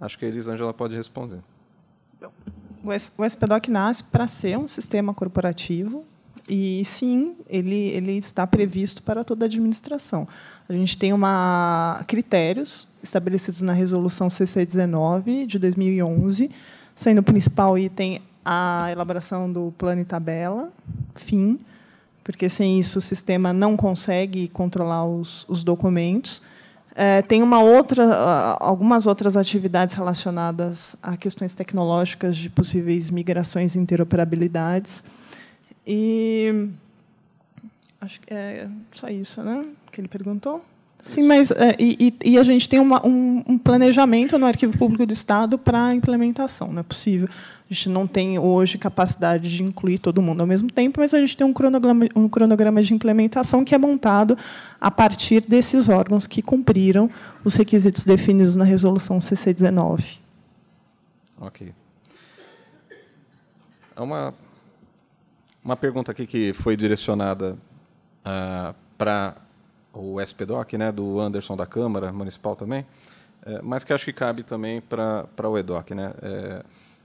Acho que a Elisângela pode responder. O SPDOC nasce para ser um sistema corporativo e, sim, ele, ele está previsto para toda a administração. A gente tem uma, critérios estabelecidos na Resolução CC19 de 2011, sendo o principal item a elaboração do plano e tabela, fim, porque sem isso o sistema não consegue controlar os, os documentos. É, tem uma outra, algumas outras atividades relacionadas a questões tecnológicas de possíveis migrações e interoperabilidades. E acho que é só isso, né? Que ele perguntou. Sim, mas é, e, e, a gente tem uma, um, um, planejamento no Arquivo Público do Estado para a implementação, não é possível. A gente não tem hoje capacidade de incluir todo mundo ao mesmo tempo, mas a gente tem um cronograma, um cronograma de implementação que é montado a partir desses órgãos que cumpriram os requisitos definidos na Resolução CC19. Ok. É uma, uma pergunta aqui que foi direcionada uh, ah, para o SPDOC, né, do Anderson da Câmara Municipal também, é, mas que acho que cabe também para o EDOC, né, é,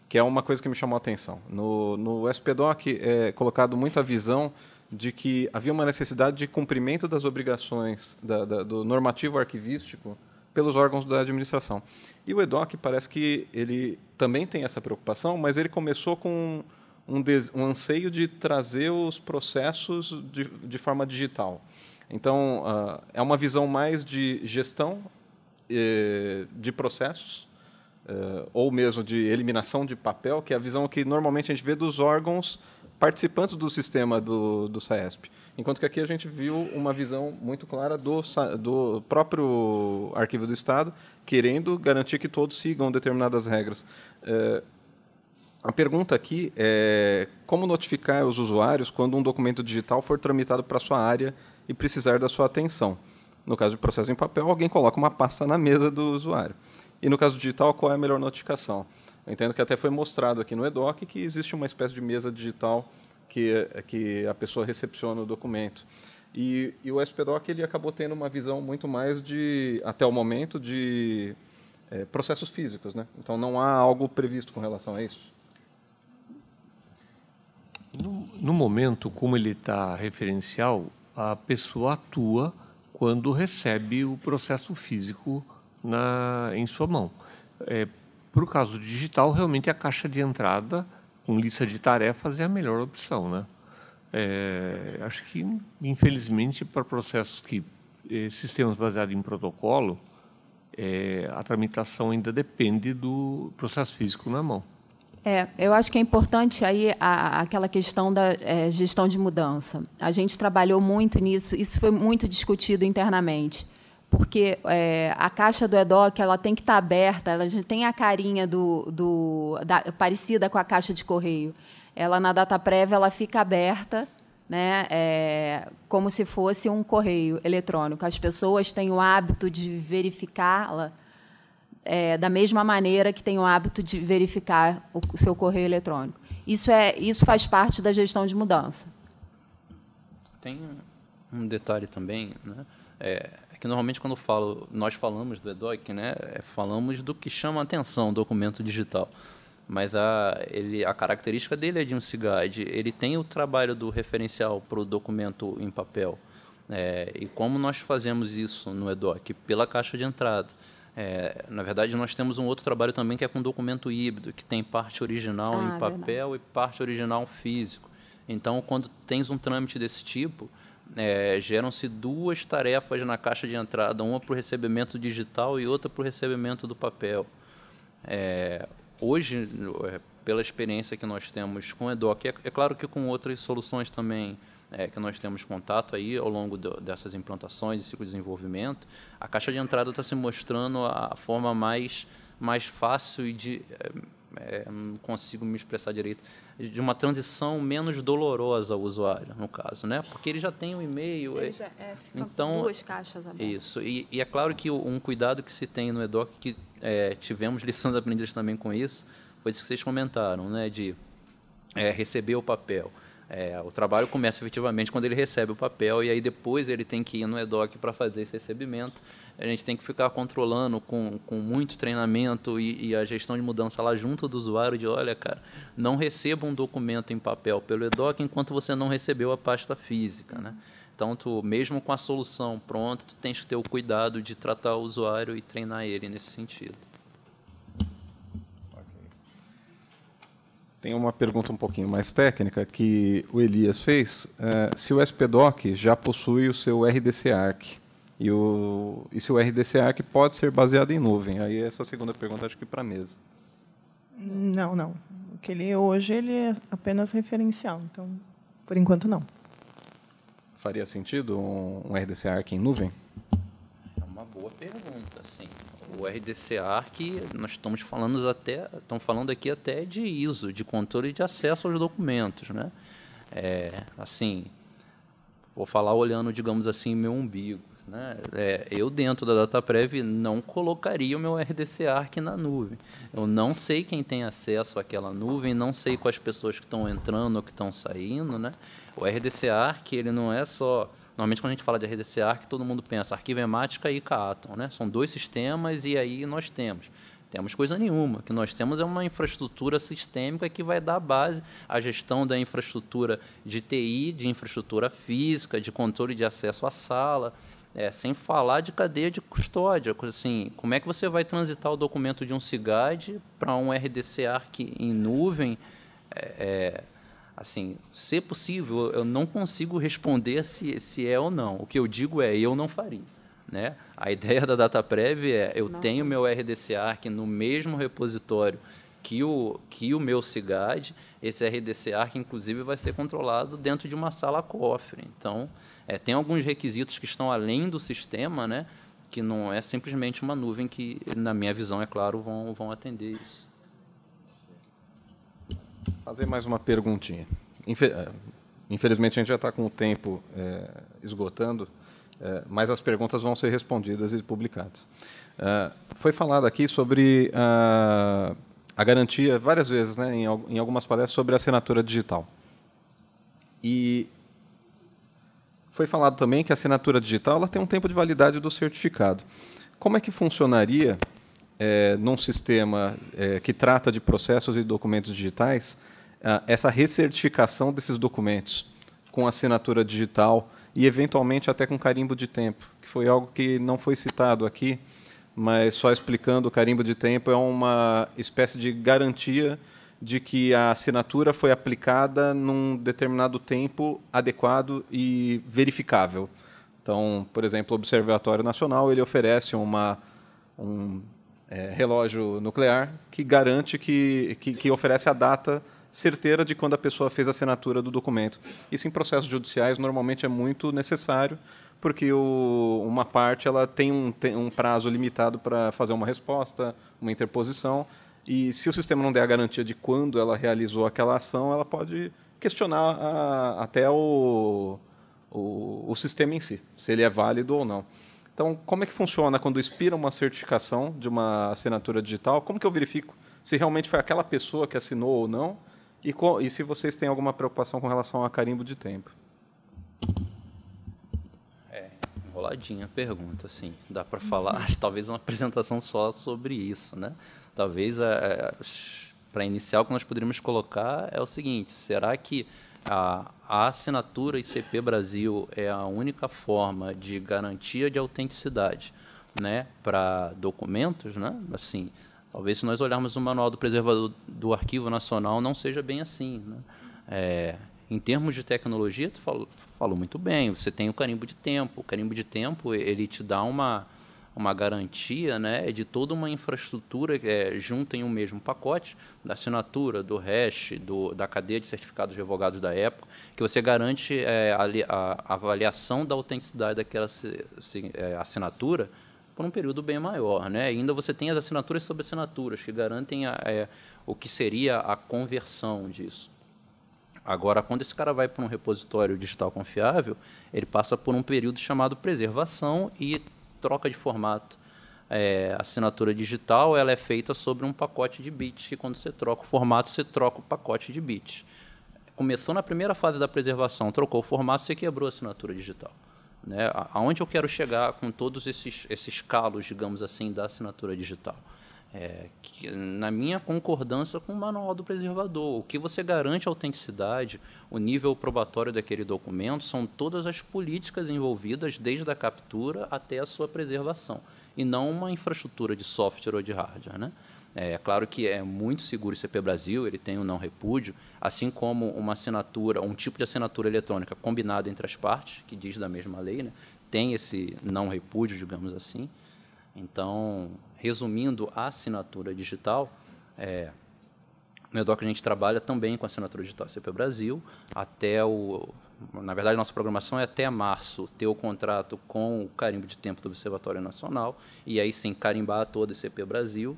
que é uma coisa que me chamou a atenção. No, no SPDOC é colocado muito a visão de que havia uma necessidade de cumprimento das obrigações da, da, do normativo arquivístico pelos órgãos da administração. E o EDOC parece que ele também tem essa preocupação, mas ele começou com um, des, um anseio de trazer os processos de, de forma digital. Então, uh, é uma visão mais de gestão eh, de processos, eh, ou mesmo de eliminação de papel, que é a visão que normalmente a gente vê dos órgãos participantes do sistema do, do SAESP. Enquanto que aqui a gente viu uma visão muito clara do, do próprio Arquivo do Estado, querendo garantir que todos sigam determinadas regras. Eh, a pergunta aqui é como notificar os usuários quando um documento digital for tramitado para sua área e precisar da sua atenção. No caso de processo em papel, alguém coloca uma pasta na mesa do usuário. E no caso digital, qual é a melhor notificação? Eu entendo que até foi mostrado aqui no EDOC que existe uma espécie de mesa digital que, que a pessoa recepciona o documento. E, e o SPDOC ele acabou tendo uma visão muito mais de, até o momento, de é, processos físicos. Né? Então, não há algo previsto com relação a isso? No, no momento, como ele está referencial, a pessoa atua quando recebe o processo físico na, em sua mão. É, Para o caso digital, realmente a caixa de entrada com lista de tarefas é a melhor opção, né? É, acho que, infelizmente, para processos que é, sistemas baseados em protocolo, é, a tramitação ainda depende do processo físico na mão. É, eu acho que é importante aí a, aquela questão da é, gestão de mudança. A gente trabalhou muito nisso, isso foi muito discutido internamente, porque é, a caixa do EDOC ela tem que estar tá aberta, ela tem a carinha do, do da, parecida com a caixa de correio. Ela na data prévia ela fica aberta, né, é, como se fosse um correio eletrônico. As pessoas têm o hábito de verificá-la é, da mesma maneira que tem o hábito de verificar o seu correio eletrônico. Isso, é, isso faz parte da gestão de mudança. Tem um detalhe também, né? É, é que normalmente quando falo, nós falamos do EDOC, né? É, falamos do que chama a atenção, documento digital. Mas a, ele, a característica dele é de um CIGAD. Ele tem o trabalho do referencial para o documento em papel. É, e como nós fazemos isso no EDOC? Pela caixa de entrada. É, na verdade, nós temos um outro trabalho também que é com documento híbrido, que tem parte original ah, é em papel e parte original físico. Então, quando tens um trâmite desse tipo, é, geram-se duas tarefas na caixa de entrada, uma para o recebimento digital e outra para o recebimento do papel. É, hoje, é, pela experiência que nós temos com o EDOC, é, é claro que com outras soluções também é, que nós temos contato aí ao longo do, dessas implantações e ciclo de desenvolvimento, a caixa de entrada está se mostrando a, forma mais, mais fácil e de. É, é não consigo me expressar direito, de uma transição menos dolorosa ao usuário, no caso, né? Porque ele já tem o um e-mail. Ele é, já, é, fica então, duas caixas abertas. Isso. E, e, é claro que um cuidado que se tem no EDOC, que é, tivemos lições aprendidas também com isso, foi isso que vocês comentaram, né? De receber o papel. É, o trabalho começa efetivamente quando ele recebe o papel e aí depois ele tem que ir no EDOC para fazer esse recebimento. A gente tem que ficar controlando com, com muito treinamento e, e, a gestão de mudança lá junto do usuário de, olha, cara, não receba um documento em papel pelo EDOC enquanto você não recebeu a pasta física, né? Então, tu, mesmo com a solução pronta, tu tens que ter o cuidado de tratar o usuário e treinar ele nesse sentido. Tem uma pergunta um pouquinho mais técnica que o Elias fez. Uh, se o SPDOC já possui o seu RDC-ARC e, o, e se o RDC-ARC pode ser baseado em nuvem? Aí essa segunda pergunta acho que para a mesa. Não, não. O que ele é hoje ele é apenas referencial. Então, por enquanto não. Faria sentido um, um RDC-ARC em nuvem? É uma boa pergunta, sim. O RDC ARC, nós estamos falando, até, falando aqui até de ISO, de controle de acesso aos documentos. Né? É, assim, vou falar olhando, digamos assim, meu umbigo. Né? É, eu, dentro da DataPrev, não colocaria o meu RDC ARC na nuvem. Eu não sei quem tem acesso àquela nuvem, não sei quais pessoas que estão entrando ou que estão saindo. Né? O RDC ARC ele não é só Normalmente, quando a gente fala de RDC ARC, todo mundo pensa arquivo hemática e Kaaton, né? São dois sistemas e aí nós temos. Temos coisa nenhuma. O que nós temos é uma infraestrutura sistêmica que vai dar base à gestão da infraestrutura de TI, de infraestrutura física, de controle de acesso à sala, é, sem falar de cadeia de custódia. Assim, como é que você vai transitar o documento de um CIGAD para um RDC ARC em nuvem? é, é assim, se possível, eu não consigo responder se, se é ou não. O que eu digo é, eu não faria. Né? A ideia da data prévia é, eu não. tenho meu RDC-ARC no mesmo repositório que o, que o meu CIGAD, esse RDC-ARC, inclusive, vai ser controlado dentro de uma sala cofre. Então, é, tem alguns requisitos que estão além do sistema, né? que não é simplesmente uma nuvem que, na minha visão, é claro, vão, vão atender isso fazer mais uma perguntinha. Eh, infelizmente, a gente já está com o tempo é, esgotando, é, mas as perguntas vão ser respondidas e publicadas. É, foi falado aqui sobre a, ah, a garantia, várias vezes, né, em, em algumas palestras, sobre a assinatura digital. E foi falado também que a assinatura digital ela tem um tempo de validade do certificado. Como é que funcionaria é, num sistema é, que trata de processos e documentos digitais, ah, essa recertificação desses documentos com assinatura digital e, eventualmente, até com carimbo de tempo, que foi algo que não foi citado aqui, mas só explicando, o carimbo de tempo é uma espécie de garantia de que a assinatura foi aplicada num determinado tempo adequado e verificável. Então, por exemplo, o Observatório Nacional ele oferece uma, um é, relógio nuclear que garante que, que, que, oferece a data certeira de quando a pessoa fez a assinatura do documento. Isso em processos judiciais normalmente é muito necessário, porque o, uma parte ela tem um, tem um prazo limitado para fazer uma resposta, uma interposição, e se o sistema não der a garantia de quando ela realizou aquela ação, ela pode questionar a, até o, o, o sistema em si, se ele é válido ou não. Então, como é que funciona quando expira uma certificação de uma assinatura digital? Como que eu verifico se realmente foi aquela pessoa que assinou ou não? E, e se vocês têm alguma preocupação com relação a carimbo de tempo? É, enroladinha a pergunta, sim. Dá para falar, talvez, uma apresentação só sobre isso, né? Talvez, é, é, para iniciar, o que nós poderíamos colocar é o seguinte, será que a, a assinatura ICP Brasil é a única forma de garantia de autenticidade né, para documentos. Né? Assim, talvez se nós olharmos o manual do preservador do Arquivo Nacional, não seja bem assim. Né? É, em termos de tecnologia, tu falou, falou muito bem, você tem o carimbo de tempo. O carimbo de tempo ele te dá uma uma garantia né, de toda uma infraestrutura é, junta em um mesmo pacote, da assinatura, do hash, do, da cadeia de certificados revogados da época, que você garante é, a, a, avaliação da autenticidade daquela é, assinatura por um período bem maior. Né? Ainda você tem as assinaturas sobre assinaturas, que garantem a, é, o que seria a conversão disso. Agora, quando esse cara vai para um repositório digital confiável, ele passa por um período chamado preservação e troca de formato. É, a assinatura digital ela é feita sobre um pacote de bits, e quando você troca o formato, você troca o pacote de bits. Começou na primeira fase da preservação, trocou o formato, você quebrou a assinatura digital. Né? Aonde eu quero chegar com todos esses, esses calos, digamos assim, da assinatura digital? É, que, na minha concordância com o manual do preservador, o que você garante a autenticidade, o nível probatório daquele documento, são todas as políticas envolvidas, desde a captura até a sua preservação, e não uma infraestrutura de software ou de hardware. Né? É, é claro que é muito seguro o CP Brasil, ele tem o um não repúdio, assim como uma assinatura, um tipo de assinatura eletrônica combinada entre as partes, que diz da mesma lei, né? tem esse não repúdio, digamos assim. Então, resumindo a assinatura digital, é, no EDOC a gente trabalha também com a assinatura digital CP Brasil, até o... Na verdade, nossa programação é até março ter o contrato com o carimbo de tempo do Observatório Nacional, e aí sim carimbar todo o CP Brasil,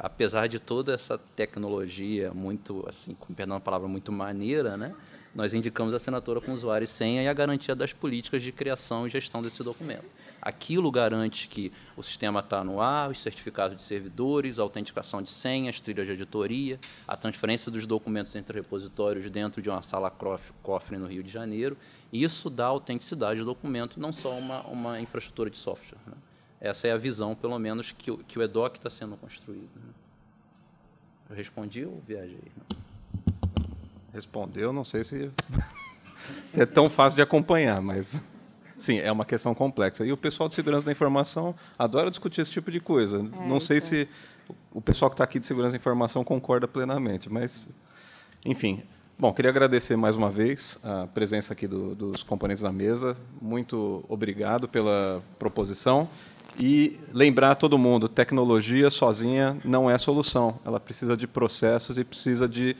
apesar de toda essa tecnologia muito, assim, com perdão a palavra, muito maneira, né? nós indicamos a assinatura com usuário e senha e a garantia das políticas de criação e gestão desse documento. Aquilo garante que o sistema está no ar, os certificados de servidores, a autenticação de senhas, trilhas de editoria, a transferência dos documentos entre repositórios dentro de uma sala cofre no Rio de Janeiro. Isso dá autenticidade do documento, não só uma, uma infraestrutura de software. Né? Essa é a visão, pelo menos, que, o, que o EDOC está sendo construído. Né? Eu respondi ou viajei? Não? respondeu, não sei se, se é tão fácil de acompanhar, mas sim, é uma questão complexa. E o pessoal de segurança da informação adora discutir esse tipo de coisa. É, não sei se o pessoal que está aqui de segurança da informação concorda plenamente, mas, enfim. Bom, queria agradecer mais uma vez a presença aqui do, dos componentes da mesa. Muito obrigado pela proposição. E lembrar a todo mundo: tecnologia sozinha não é solução. Ela precisa de processos e precisa de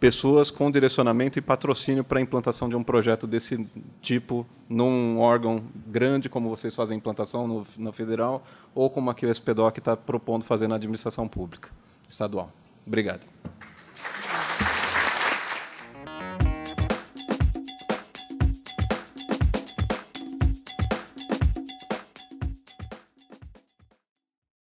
pessoas com direcionamento e patrocínio para a implantação de um projeto desse tipo num órgão grande, como vocês fazem implantação no, no federal, ou como aqui o SPDOC está propondo fazer na administração pública estadual. Obrigado.